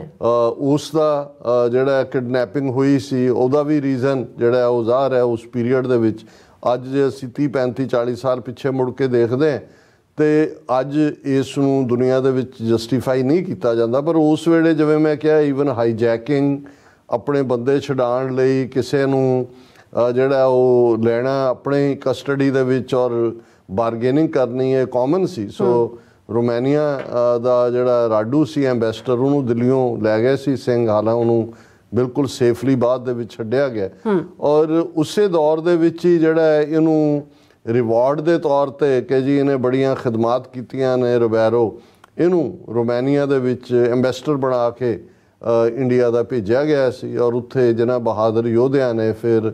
ਉਸ ਦਾ ਜਿਹੜਾ ਕਿਡਨੈਪਿੰਗ ਹੋਈ ਸੀ ਉਹਦਾ ਵੀ ਰੀਜ਼ਨ ਜਿਹੜਾ ਉਹ ਜ਼ਾਹਰ ਹੈ ਉਸ ਪੀਰੀਅਡ ਦੇ ਵਿੱਚ ਅੱਜ ਜੇ ਅਸੀਂ 30 35 40 ਸਾਲ ਪਿੱਛੇ ਮੁੜ ਕੇ ਦੇਖਦੇ ਹਾਂ ਤੇ ਅੱਜ ਇਸ ਨੂੰ ਦੁਨੀਆ ਦੇ ਵਿੱਚ ਜਸਟੀਫਾਈ ਨਹੀਂ ਕੀਤਾ ਜਾਂਦਾ ਪਰ ਉਸ ਵੇਲੇ ਜਿਵੇਂ ਮੈਂ ਕਿਹਾ ਈਵਨ ਹਾਈਜੈਕਿੰਗ ਆਪਣੇ ਬੰਦੇ ਛਡਾਣ ਲਈ ਕਿਸੇ ਨੂੰ ਜਿਹੜਾ ਉਹ ਲੈਣਾ ਆਪਣੇ ਕਸਟਡੀ ਦੇ ਵਿੱਚ ਔਰ ਬਾਰਗੇਨਿੰਗ ਕਰਨੀ ਹੈ ਕਾਮਨ ਸੀ ਸੋ ਰੋਮਾਨੀਆ ਦਾ ਜਿਹੜਾ ਰਾਡੂ ਸੀ ਐਮਬੈਸਡਰ ਉਹਨੂੰ ਦਿੱਲੀੋਂ ਲੈ ਗਏ ਸੀ ਸਿੰਘ ਹਾਲਾ ਉਹਨੂੰ ਬਿਲਕੁਲ ਸੇਫਲੀ ਬਾਅਦ ਦੇ ਵਿੱਚ ਛੱਡਿਆ ਗਿਆ ਔਰ ਉਸੇ ਦੌਰ ਦੇ ਵਿੱਚ ਹੀ ਜਿਹੜਾ ਇਹਨੂੰ ਰਿਵਾਰਡ ਦੇ ਤੌਰ ਤੇ ਕਿ ਜੀ ਇਹਨੇ ਬੜੀਆਂ ਖਿਦਮਤਾਂ ਕੀਤੀਆਂ ਨੇ ਰੋਬੈਰੋ ਇਹਨੂੰ ਰੋਮਾਨੀਆ ਦੇ ਵਿੱਚ ਐਮਬੈਸਡਰ ਬਣਾ ਕੇ ਇੰਡੀਆ ਦਾ ਭੇਜਿਆ ਗਿਆ ਸੀ ਔਰ ਉੱਥੇ ਜਿਹਨਾਂ ਬਹਾਦਰ ਯੋਧਿਆਂ ਨੇ ਫਿਰ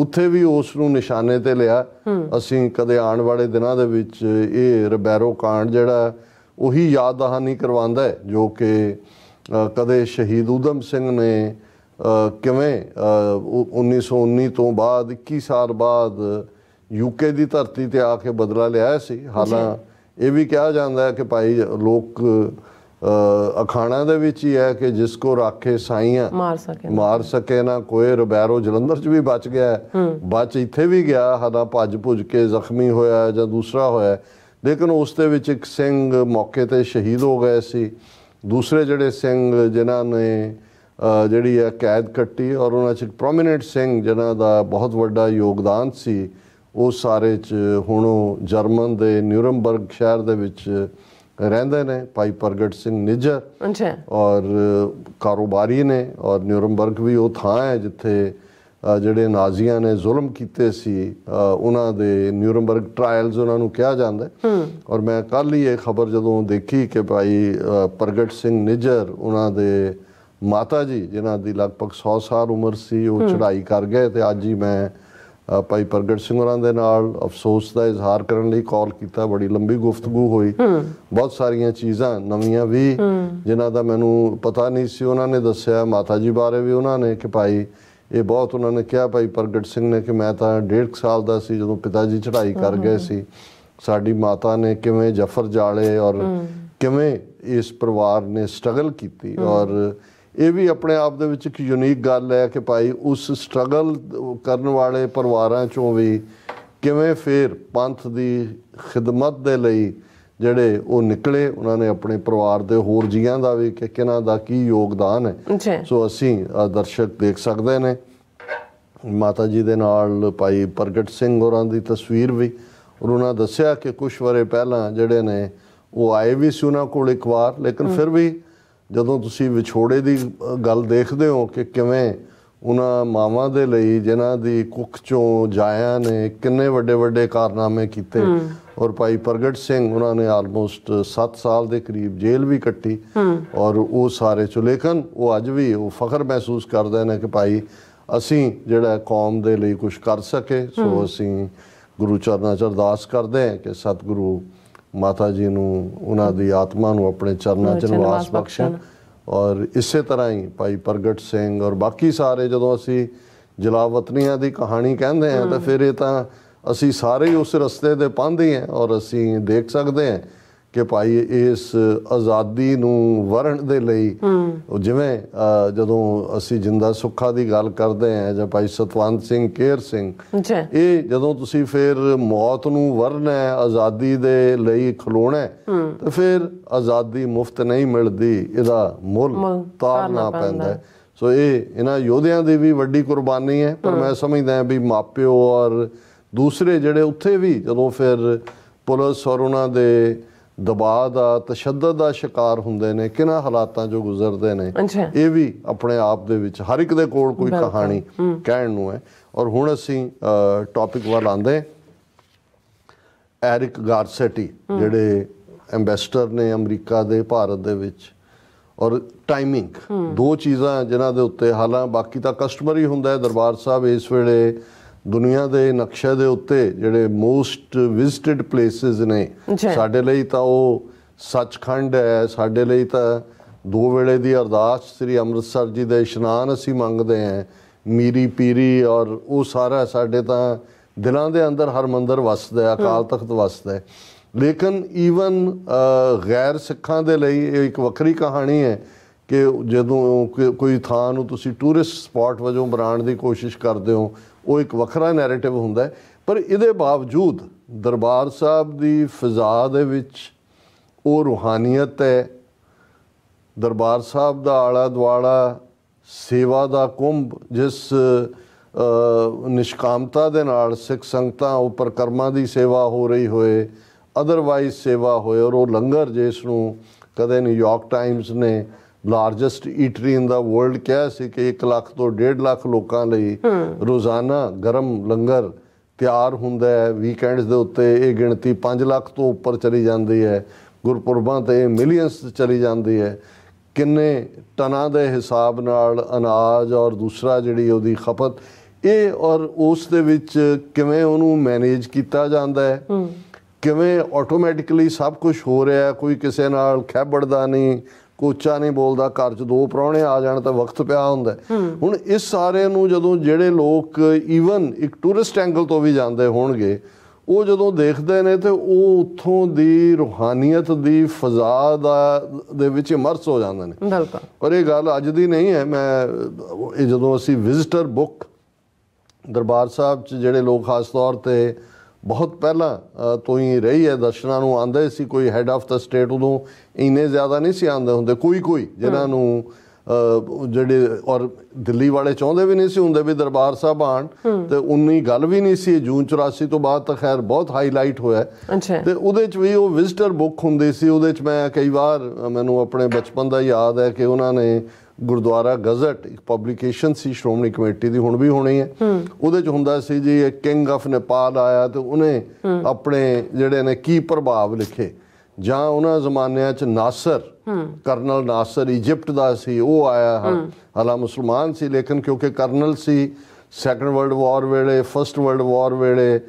ਉੱਥੇ ਵੀ ਉਸ ਨੂੰ ਨਿਸ਼ਾਨੇ ਤੇ ਲਿਆ ਅਸੀਂ ਕਦੇ ਆਉਣ ਵਾਲੇ ਦਿਨਾਂ ਦੇ ਵਿੱਚ ਇਹ ਰਬੈਰੋ ਕਾਂਡ ਜਿਹੜਾ ਉਹੀ ਯਾਦ ਦਹਾਨੀ ਕਰਵਾਉਂਦਾ ਹੈ ਜੋ ਕਿ ਕਦੇ ਸ਼ਹੀਦ ਉਦਮ ਸਿੰਘ ਨੇ ਕਿਵੇਂ 1919 ਤੋਂ ਬਾਅਦ 21 ਸਾਲ ਬਾਅਦ ਯੂਕੇ ਦੀ ਧਰਤੀ ਤੇ ਆ ਕੇ ਬਦਲਾ ਲਿਆ ਸੀ ਹਾਲਾਂ ਇਹ ਵੀ ਕਿਹਾ ਜਾਂਦਾ ਹੈ ਕਿ ਭਾਈ ਲੋਕ ਅਖਾਣਾ ਦੇ ਵਿੱਚ ਹੀ ਹੈ ਕਿ ਜਿਸ ਕੋ ਰਾਖੇ ਸਾਈਆਂ ਮਾਰ ਸਕੇ ਮਾਰ ਸਕੇ ਨਾ ਕੋਈ ਰਬੈਰੋ ਜਲੰਧਰ ਚ ਵੀ ਬਚ ਗਿਆ ਬਚ ਇੱਥੇ ਵੀ ਗਿਆ ਹਦਾ ਭੱਜ ਭੁਜ ਕੇ ਜ਼ਖਮੀ ਹੋਇਆ ਜਾਂ ਦੂਸਰਾ ਹੋਇਆ ਲੇਕਿਨ ਉਸ ਦੇ ਵਿੱਚ ਇੱਕ ਸਿੰਘ ਮੌਕੇ ਤੇ ਸ਼ਹੀਦ ਹੋ ਗਏ ਸੀ ਦੂਸਰੇ ਜਿਹੜੇ ਸਿੰਘ ਜਿਨ੍ਹਾਂ ਨੇ ਜਿਹੜੀ ਹੈ ਕੈਦ ਕੱਟੀ ਔਰ ਉਹਨਾਂ ਚ ਇੱਕ ਪ੍ਰੋਮਿਨੈਂਟ ਸਿੰਘ ਜਿਨ੍ਹਾਂ ਦਾ ਬਹੁਤ ਵੱਡਾ ਯੋਗਦਾਨ ਸੀ ਉਹ ਸਾਰੇ ਚ ਹੁਣ ਉਹ ਜਰਮਨ ਦੇ ਨਿਊਰਮਬਰਗ ਸ਼ਹਿਰ ਦੇ ਵਿੱਚ ਰਹਿੰਦੇ ਨੇ ਭਾਈ ਪ੍ਰਗਟ ਸਿੰਘ ਨਿਜਰ ਅੱਛਾ ਔਰ ਕਾਰੋਬਾਰੀ ਨੇ ਔਰ ਨਿਊਰਮਬਰਗ ਵੀ ਉਹ ਥਾਂ ਹੈ ਜਿੱਥੇ ਜਿਹੜੇ ਨਾਜ਼ੀਆਂ ਨੇ ਜ਼ੁਲਮ ਕੀਤੇ ਸੀ ਉਹਨਾਂ ਦੇ ਨਿਊਰਮਬਰਗ ਟ੍ਰਾਇਲਸ ਉਹਨਾਂ ਨੂੰ ਕਿਹਾ ਜਾਂਦਾ ਹੈ ਔਰ ਮੈਂ ਕੱਲ ਹੀ ਇਹ ਖਬਰ ਜਦੋਂ ਦੇਖੀ ਕਿ ਭਾਈ ਪ੍ਰਗਟ ਸਿੰਘ ਨਿਜਰ ਉਹਨਾਂ ਦੇ ਮਾਤਾ ਜੀ ਜਿਨ੍ਹਾਂ ਦੀ ਲਗਭਗ 100 ਸਾਲ ਉਮਰ ਸੀ ਉਹ ਚੜ੍ਹਾਈ ਕਰ ਗਏ ਤੇ ਅੱਜ ਹੀ ਮੈਂ ਭਾਈ ਪ੍ਰਗਟ ਸਿੰਘ ਹੋਰਾਂ ਦੇ ਨਾਲ ਅਫਸੋਸ ਦਾ ਇਜ਼ਹਾਰ ਕਰਨ ਲਈ ਕਾਲ ਕੀਤਾ ਬੜੀ ਲੰਬੀ ਗੁਫ਼ਤਗੂ ਹੋਈ ਬਹੁਤ ਸਾਰੀਆਂ ਚੀਜ਼ਾਂ ਨਵੀਆਂ ਵੀ ਜਿਨ੍ਹਾਂ ਦਾ ਮੈਨੂੰ ਪਤਾ ਨਹੀਂ ਸੀ ਉਹਨਾਂ ਨੇ ਦੱਸਿਆ ਮਾਤਾ ਜੀ ਬਾਰੇ ਵੀ ਉਹਨਾਂ ਨੇ ਕਿ ਭਾਈ ਇਹ ਬਹੁਤ ਉਹਨਾਂ ਨੇ ਕਿਹਾ ਭਾਈ ਪ੍ਰਗਟ ਸਿੰਘ ਨੇ ਕਿ ਮੈਂ ਤਾਂ 1.5 ਸਾਲ ਦਾ ਸੀ ਜਦੋਂ ਪਿਤਾ ਜੀ ਚੜ੍ਹਾਈ ਕਰ ਗਏ ਸੀ ਸਾਡੀ ਮਾਤਾ ਨੇ ਕਿਵੇਂ ਜਫਰ ਜਾਲੇ ਔਰ ਕਿਵੇਂ ਇਸ ਪਰਿਵਾਰ ਨੇ ਸਟਰਗਲ ਕੀਤੀ ਔਰ ਇਹ ਵੀ ਆਪਣੇ ਆਪ ਦੇ ਵਿੱਚ ਇੱਕ ਯੂਨੀਕ ਗੱਲ ਹੈ ਕਿ ਭਾਈ ਉਸ ਸਟਰਗਲ ਕਰਨ ਵਾਲੇ ਪਰਿਵਾਰਾਂ ਚੋਂ ਵੀ ਕਿਵੇਂ ਫੇਰ ਪੰਥ ਦੀ ਖਿਦਮਤ ਦੇ ਲਈ ਜਿਹੜੇ ਉਹ ਨਿਕਲੇ ਉਹਨਾਂ ਨੇ ਆਪਣੇ ਪਰਿਵਾਰ ਦੇ ਹੋਰ ਜੀਆਂ ਦਾ ਵੀ ਕਿ ਕਿਨਾਂ ਦਾ ਕੀ ਯੋਗਦਾਨ ਹੈ ਸੋ ਅਸੀਂ ਦਰਸ਼ਕ ਦੇਖ ਸਕਦੇ ਨੇ ਮਾਤਾ ਜੀ ਦੇ ਨਾਲ ਭਾਈ ਪ੍ਰਗਟ ਸਿੰਘ ਹੋਰਾਂ ਦੀ ਤਸਵੀਰ ਵੀ ਔਰ ਉਹਨਾਂ ਦੱਸਿਆ ਕਿ ਕੁਝ ਵਰੇ ਪਹਿਲਾਂ ਜਿਹੜੇ ਨੇ ਉਹ ਆਏ ਵੀ ਸੀ ਉਹਨਾਂ ਕੋਲ ਇੱਕ ਵਾਰ ਲੇਕਿਨ ਫਿਰ ਵੀ ਜਦੋਂ ਤੁਸੀਂ ਵਿਛੋੜੇ ਦੀ ਗੱਲ ਦੇਖਦੇ ਹੋ ਕਿ ਕਿਵੇਂ ਉਹਨਾਂ ਮਾਵਾਂ ਦੇ ਲਈ ਜਿਨ੍ਹਾਂ ਦੀ ਕੁੱਖ ਚੋਂ ਜਾਇਆ ਨੇ ਕਿੰਨੇ ਵੱਡੇ ਵੱਡੇ ਕਾਰਨਾਮੇ ਕੀਤੇ ਔਰ ਭਾਈ ਪ੍ਰਗਟ ਸਿੰਘ ਉਹਨਾਂ ਨੇ ਆਲਮੋਸਟ 7 ਸਾਲ ਦੇ ਕਰੀਬ ਜੇਲ੍ਹ ਵੀ ਕੱਟੀ ਔਰ ਉਹ ਸਾਰੇ ਚੋ ਉਹ ਅੱਜ ਵੀ ਉਹ ਫਖਰ ਮਹਿਸੂਸ ਕਰਦੇ ਨੇ ਕਿ ਭਾਈ ਅਸੀਂ ਜਿਹੜਾ ਕੌਮ ਦੇ ਲਈ ਕੁਝ ਕਰ ਸਕੇ ਸੋ ਅਸੀਂ ਗੁਰੂ ਚਰਨਾਂ ਚ ਅਰਦਾਸ ਕਰਦੇ ਹਾਂ ਕਿ ਸਤਿਗੁਰੂ ਮਾਤਾ ਜੀ ਨੂੰ ਉਹਨਾਂ ਦੀ ਆਤਮਾ ਨੂੰ ਆਪਣੇ ਚਰਨਾਂ 'ਚ ਨਿਵਾਸ ਬਖਸ਼ਣ ਔਰ ਇਸੇ ਤਰ੍ਹਾਂ ਹੀ ਭਾਈ ਪ੍ਰਗਟ ਸਿੰਘ ਔਰ ਬਾਕੀ ਸਾਰੇ ਜਦੋਂ ਅਸੀਂ ਜਲਾਵਤਨੀਆਂ ਦੀ ਕਹਾਣੀ ਕਹਿੰਦੇ ਆ ਤਾਂ ਫਿਰ ਇਹ ਤਾਂ ਅਸੀਂ ਸਾਰੇ ਉਸ ਰਸਤੇ ਦੇ ਪਾਂਦੇ ਆ ਔਰ ਅਸੀਂ ਦੇਖ ਸਕਦੇ ਆ ਕਿ ਭਾਈ ਇਸ ਆਜ਼ਾਦੀ ਨੂੰ ਵਰਣ ਦੇ ਲਈ ਜਿਵੇਂ ਜਦੋਂ ਅਸੀਂ ਜਿੰਦਾ ਸੁੱਖਾ ਦੀ ਗੱਲ ਕਰਦੇ ਆ ਜਾਂ ਭਾਈ ਸਤਵੰਤ ਸਿੰਘ ਕੇਰ ਸਿੰਘ ਇਹ ਜਦੋਂ ਤੁਸੀਂ ਫਿਰ ਮੌਤ ਨੂੰ ਵਰਨਾ ਹੈ ਆਜ਼ਾਦੀ ਦੇ ਲਈ ਖਲੋਣਾ ਤਾਂ ਫਿਰ ਆਜ਼ਾਦੀ ਮੁਫਤ ਨਹੀਂ ਮਿਲਦੀ ਇਹਦਾ ਮੁੱਲ ਤਾਰਨਾ ਪੈਂਦਾ ਸੋ ਇਹ ਇਹਨਾਂ ਯੋਧਿਆਂ ਦੀ ਵੀ ਵੱਡੀ ਕੁਰਬਾਨੀ ਹੈ ਪਰ ਮੈਂ ਸਮਝਦਾ ਵੀ ਮਾਪਿਓ ਔਰ ਦੂਸਰੇ ਜਿਹੜੇ ਉੱਥੇ ਵੀ ਜਦੋਂ ਫਿਰ ਪੁਲਿਸ ਔਰ ਉਹਨਾਂ ਦੇ ਦਬਾਅ ਦਾ ਤਸ਼ੱਦਦ ਦਾ ਸ਼ਿਕਾਰ ਹੁੰਦੇ ਨੇ ਕਿਨਾਂ ਹਾਲਾਤਾਂ ਜੋ ਗੁਜ਼ਰਦੇ ਨੇ ਇਹ ਵੀ ਆਪਣੇ ਆਪ ਦੇ ਵਿੱਚ ਹਰ ਇੱਕ ਦੇ ਕੋਲ ਕੋਈ ਕਹਾਣੀ ਕਹਿਣ ਨੂੰ ਹੈ ਔਰ ਹੁਣ ਅਸੀਂ ਟੌਪਿਕ ਵੱਲ ਆਂਦੇ ਐਰਿਕ ਗਾਰਸੇਟੀ ਜਿਹੜੇ ਐਮਬੈਸਡਰ ਨੇ ਅਮਰੀਕਾ ਦੇ ਭਾਰਤ ਦੇ ਵਿੱਚ ਔਰ ਟਾਈਮਿੰਗ ਦੋ ਚੀਜ਼ਾਂ ਜਿਨ੍ਹਾਂ ਦੇ ਉੱਤੇ ਹਾਲਾਂ ਬਾਕੀ ਤਾਂ ਕਸਟਮਰ ਹੀ ਹੁੰਦਾ ਹੈ ਦਰਬਾਰ ਸਾਹਿਬ ਇਸ ਵੇਲੇ ਦੁਨੀਆ ਦੇ ਨਕਸ਼ੇ ਦੇ ਉੱਤੇ ਜਿਹੜੇ ਮੋਸਟ ਵਿਜ਼ਿਟਡ ਪਲੇਸਸ ਨੇ ਸਾਡੇ ਲਈ ਤਾਂ ਉਹ ਸੱਚਖੰਡ ਹੈ ਸਾਡੇ ਲਈ ਤਾਂ ਦੋ ਵੇਲੇ ਦੀ ਅਰਦਾਸ ਸ੍ਰੀ ਅੰਮ੍ਰਿਤਸਰ ਜੀ ਦੇ ਇਸ਼ਨਾਨ ਅਸੀਂ ਮੰਗਦੇ ਹਾਂ ਮੀਰੀ ਪੀਰੀ ਔਰ ਉਹ ਸਾਰਾ ਸਾਡੇ ਤਾਂ ਦਿਲਾਂ ਦੇ ਅੰਦਰ ਹਰ ਮੰਦਰ ਵਸਦਾ ਹੈ ਅਕਾਲ ਤਖਤ ਵਸਦਾ ਹੈ ਲੇਕਿਨ ਈਵਨ ਗੈਰ ਸਿੱਖਾਂ ਦੇ ਲਈ ਇਹ ਇੱਕ ਵੱਖਰੀ ਕਹਾਣੀ ਹੈ ਕਿ ਜਦੋਂ ਕੋਈ ਥਾਂ ਨੂੰ ਤੁਸੀਂ ਟੂਰਿਸਟ ਸਪਾਟ ਵਜੋਂ ਬਣਾਉਣ ਦੀ ਕੋਸ਼ਿਸ਼ ਕਰਦੇ ਹੋ ਉਹ ਇੱਕ ਵੱਖਰਾ ਨੈਰੇਟਿਵ ਹੁੰਦਾ ਹੈ ਪਰ ਇਹਦੇ ਬਾਵਜੂਦ ਦਰਬਾਰ ਸਾਹਿਬ ਦੀ ਫਜ਼ਾ ਦੇ ਵਿੱਚ ਉਹ ਰੂਹਾਨੀਅਤ ਹੈ ਦਰਬਾਰ ਸਾਹਿਬ ਦਾ ਆਲਾ ਦਵਾਲਾ ਸੇਵਾ ਦਾ ਕੁੰਭ ਜਿਸ ਨਿਸ਼ਕਾਮਤਾ ਦੇ ਨਾਲ ਸਿੱਖ ਸੰਗਤਾਂ ਉੱਪਰ ਕਰਮਾਂ ਦੀ ਸੇਵਾ ਹੋ ਰਹੀ ਹੋਏ ਅਦਰਵਾਈਜ਼ ਸੇਵਾ ਹੋਏ ਔਰ ਉਹ ਲੰਗਰ ਜਿਸ ਨੂੰ ਕਦੇ ਨਿਊਯਾਰਕ ਟਾਈਮਸ ਨੇ largest eatery in the world ਕਿਹਾ ਸੀ ਕਿ 1 ਲੱਖ ਤੋਂ 1.5 ਲੱਖ ਲੋਕਾਂ ਲਈ ਰੋਜ਼ਾਨਾ ਗਰਮ ਲੰਗਰ ਤਿਆਰ ਹੁੰਦਾ ਹੈ ਵੀਕਐਂਡਸ ਦੇ ਉੱਤੇ ਇਹ ਗਿਣਤੀ 5 ਲੱਖ ਤੋਂ ਉੱਪਰ ਚਲੀ ਜਾਂਦੀ ਹੈ ਗੁਰਪੁਰਬਾਂ ਤੇ ਮਿਲੀਅਨਸ ਚਲੀ ਜਾਂਦੀ ਹੈ ਕਿੰਨੇ ਟਨਾਂ ਦੇ ਹਿਸਾਬ ਨਾਲ ਅਨਾਜ ਔਰ ਦੂਸਰਾ ਜਿਹੜੀ ਉਹਦੀ ਖਪਤ ਇਹ ਔਰ ਉਸ ਦੇ ਵਿੱਚ ਕਿਵੇਂ ਉਹਨੂੰ ਮੈਨੇਜ ਕੀਤਾ ਜਾਂਦਾ ਹੈ ਕਿਵੇਂ ਆਟੋਮੈਟਿਕਲੀ ਸਭ ਕੁਝ ਹੋ ਰਿਹਾ ਕੋਈ ਕਿਸੇ ਨਾਲ ਖੈਬੜਦਾ ਨਹੀਂ ਕੋਚਾ ਨਹੀਂ ਬੋਲਦਾ ਘਰ 'ਚ ਦੋ ਪ੍ਰਾਹਣੇ ਆ ਜਾਣ ਤਾਂ ਵਕਤ ਪਿਆ ਹੁੰਦਾ ਹੁਣ ਇਸ ਸਾਰੇ ਨੂੰ ਜਦੋਂ ਜਿਹੜੇ ਲੋਕ ਈਵਨ ਇੱਕ ਟੂਰਿਸਟ ਐਂਗਲ ਤੋਂ ਵੀ ਜਾਂਦੇ ਹੋਣਗੇ ਉਹ ਜਦੋਂ ਦੇਖਦੇ ਨੇ ਤੇ ਉਹ ਉੱਥੋਂ ਦੀ ਰੂਹਾਨੀਅਤ ਦੀ ਫਜ਼ਾ ਦਾ ਦੇ ਵਿੱਚ ਇਮਰਸ ਹੋ ਜਾਂਦੇ ਨੇ ਬਿਲਕੁਲ ਔਰ ਇਹ ਗੱਲ ਅੱਜ ਦੀ ਨਹੀਂ ਹੈ ਮੈਂ ਇਹ ਜਦੋਂ ਅਸੀਂ ਵਿਜ਼ਿਟਰ ਬੁੱਕ ਦਰਬਾਰ ਸਾਹਿਬ 'ਚ ਜਿਹੜੇ ਲੋਕ ਖਾਸ ਤੌਰ ਤੇ ਬਹੁਤ ਪਹਿਲਾਂ ਤੋਂ ਹੀ ਰਹੀ ਹੈ ਦਰਸ਼ਨਾਂ ਨੂੰ ਆਂਦੇ ਸੀ ਕੋਈ ਹੈੱਡ ਆਫ ਦਾ ਸਟੇਟ ਉਦੋਂ ਇੰਨੇ ਜ਼ਿਆਦਾ ਨਹੀਂ ਸੀ ਆਂਦੇ ਹੁੰਦੇ ਕੋਈ ਕੋਈ ਜਿਨ੍ਹਾਂ ਨੂੰ ਜਿਹੜੇ ਔਰ ਦਿੱਲੀ ਵਾਲੇ ਚਾਹੁੰਦੇ ਵੀ ਨਹੀਂ ਸੀ ਹੁੰਦੇ ਵੀ ਦਰਬਾਰ ਸਾਹਿਬ ਆਣ ਤੇ ਉਨੀ ਗੱਲ ਵੀ ਨਹੀਂ ਸੀ ਜੂਨ 84 ਤੋਂ ਬਾਅਦ ਤਾਂ ਖੈਰ ਬਹੁਤ ਹਾਈਲਾਈਟ ਹੋਇਆ ਤੇ ਉਹਦੇ ਚ ਵੀ ਉਹ ਵਿਜ਼ਟਰ ਬੁੱਕ ਹੁੰਦੀ ਸੀ ਉਹਦੇ ਚ ਮੈਂ ਕਈ ਵਾਰ ਮੈਨੂੰ ਆਪਣੇ ਬਚਪਨ ਦਾ ਯਾਦ ਹੈ ਕਿ ਉਹਨਾਂ ਨੇ ਗੁਰਦੁਆਰਾ ਗਜ਼ਟ ਇੱਕ ਪਬਲੀਕੇਸ਼ਨ ਸੀ ਸ਼੍ਰੋਮਣੀ ਕਮੇਟੀ ਦੀ ਹੁਣ ਵੀ ਹੋਣੀ ਹੈ ਉਹਦੇ ਚ ਹੁੰਦਾ ਸੀ ਜੀ ਕਿੰਗ ਆਫ ਨੇਪਾਲ ਆਇਆ ਤੇ ਉਹਨੇ ਆਪਣੇ ਜਿਹੜੇ ਨੇ ਕੀ ਪ੍ਰਭਾਵ ਲਿਖੇ ਜਾਂ ਉਹਨਾਂ ਜ਼ਮਾਨਿਆਂ ਚ ਨਾਸਰ ਕਰਨਲ ਨਾਸਰ ਇਜੀਪਟ ਦਾ ਸੀ ਉਹ ਆਇਆ ਹਾਲਾ ਮੁਸਲਮਾਨ ਸੀ ਲੇਕਿਨ ਕਿਉਂਕਿ ਕਰਨਲ ਸੀ ਸੈਕੰਡ ਵਰਲਡ ਵਾਰ ਵੇਲੇ ਫਰਸਟ ਵਰਲਡ ਵਾਰ ਵੇਲੇ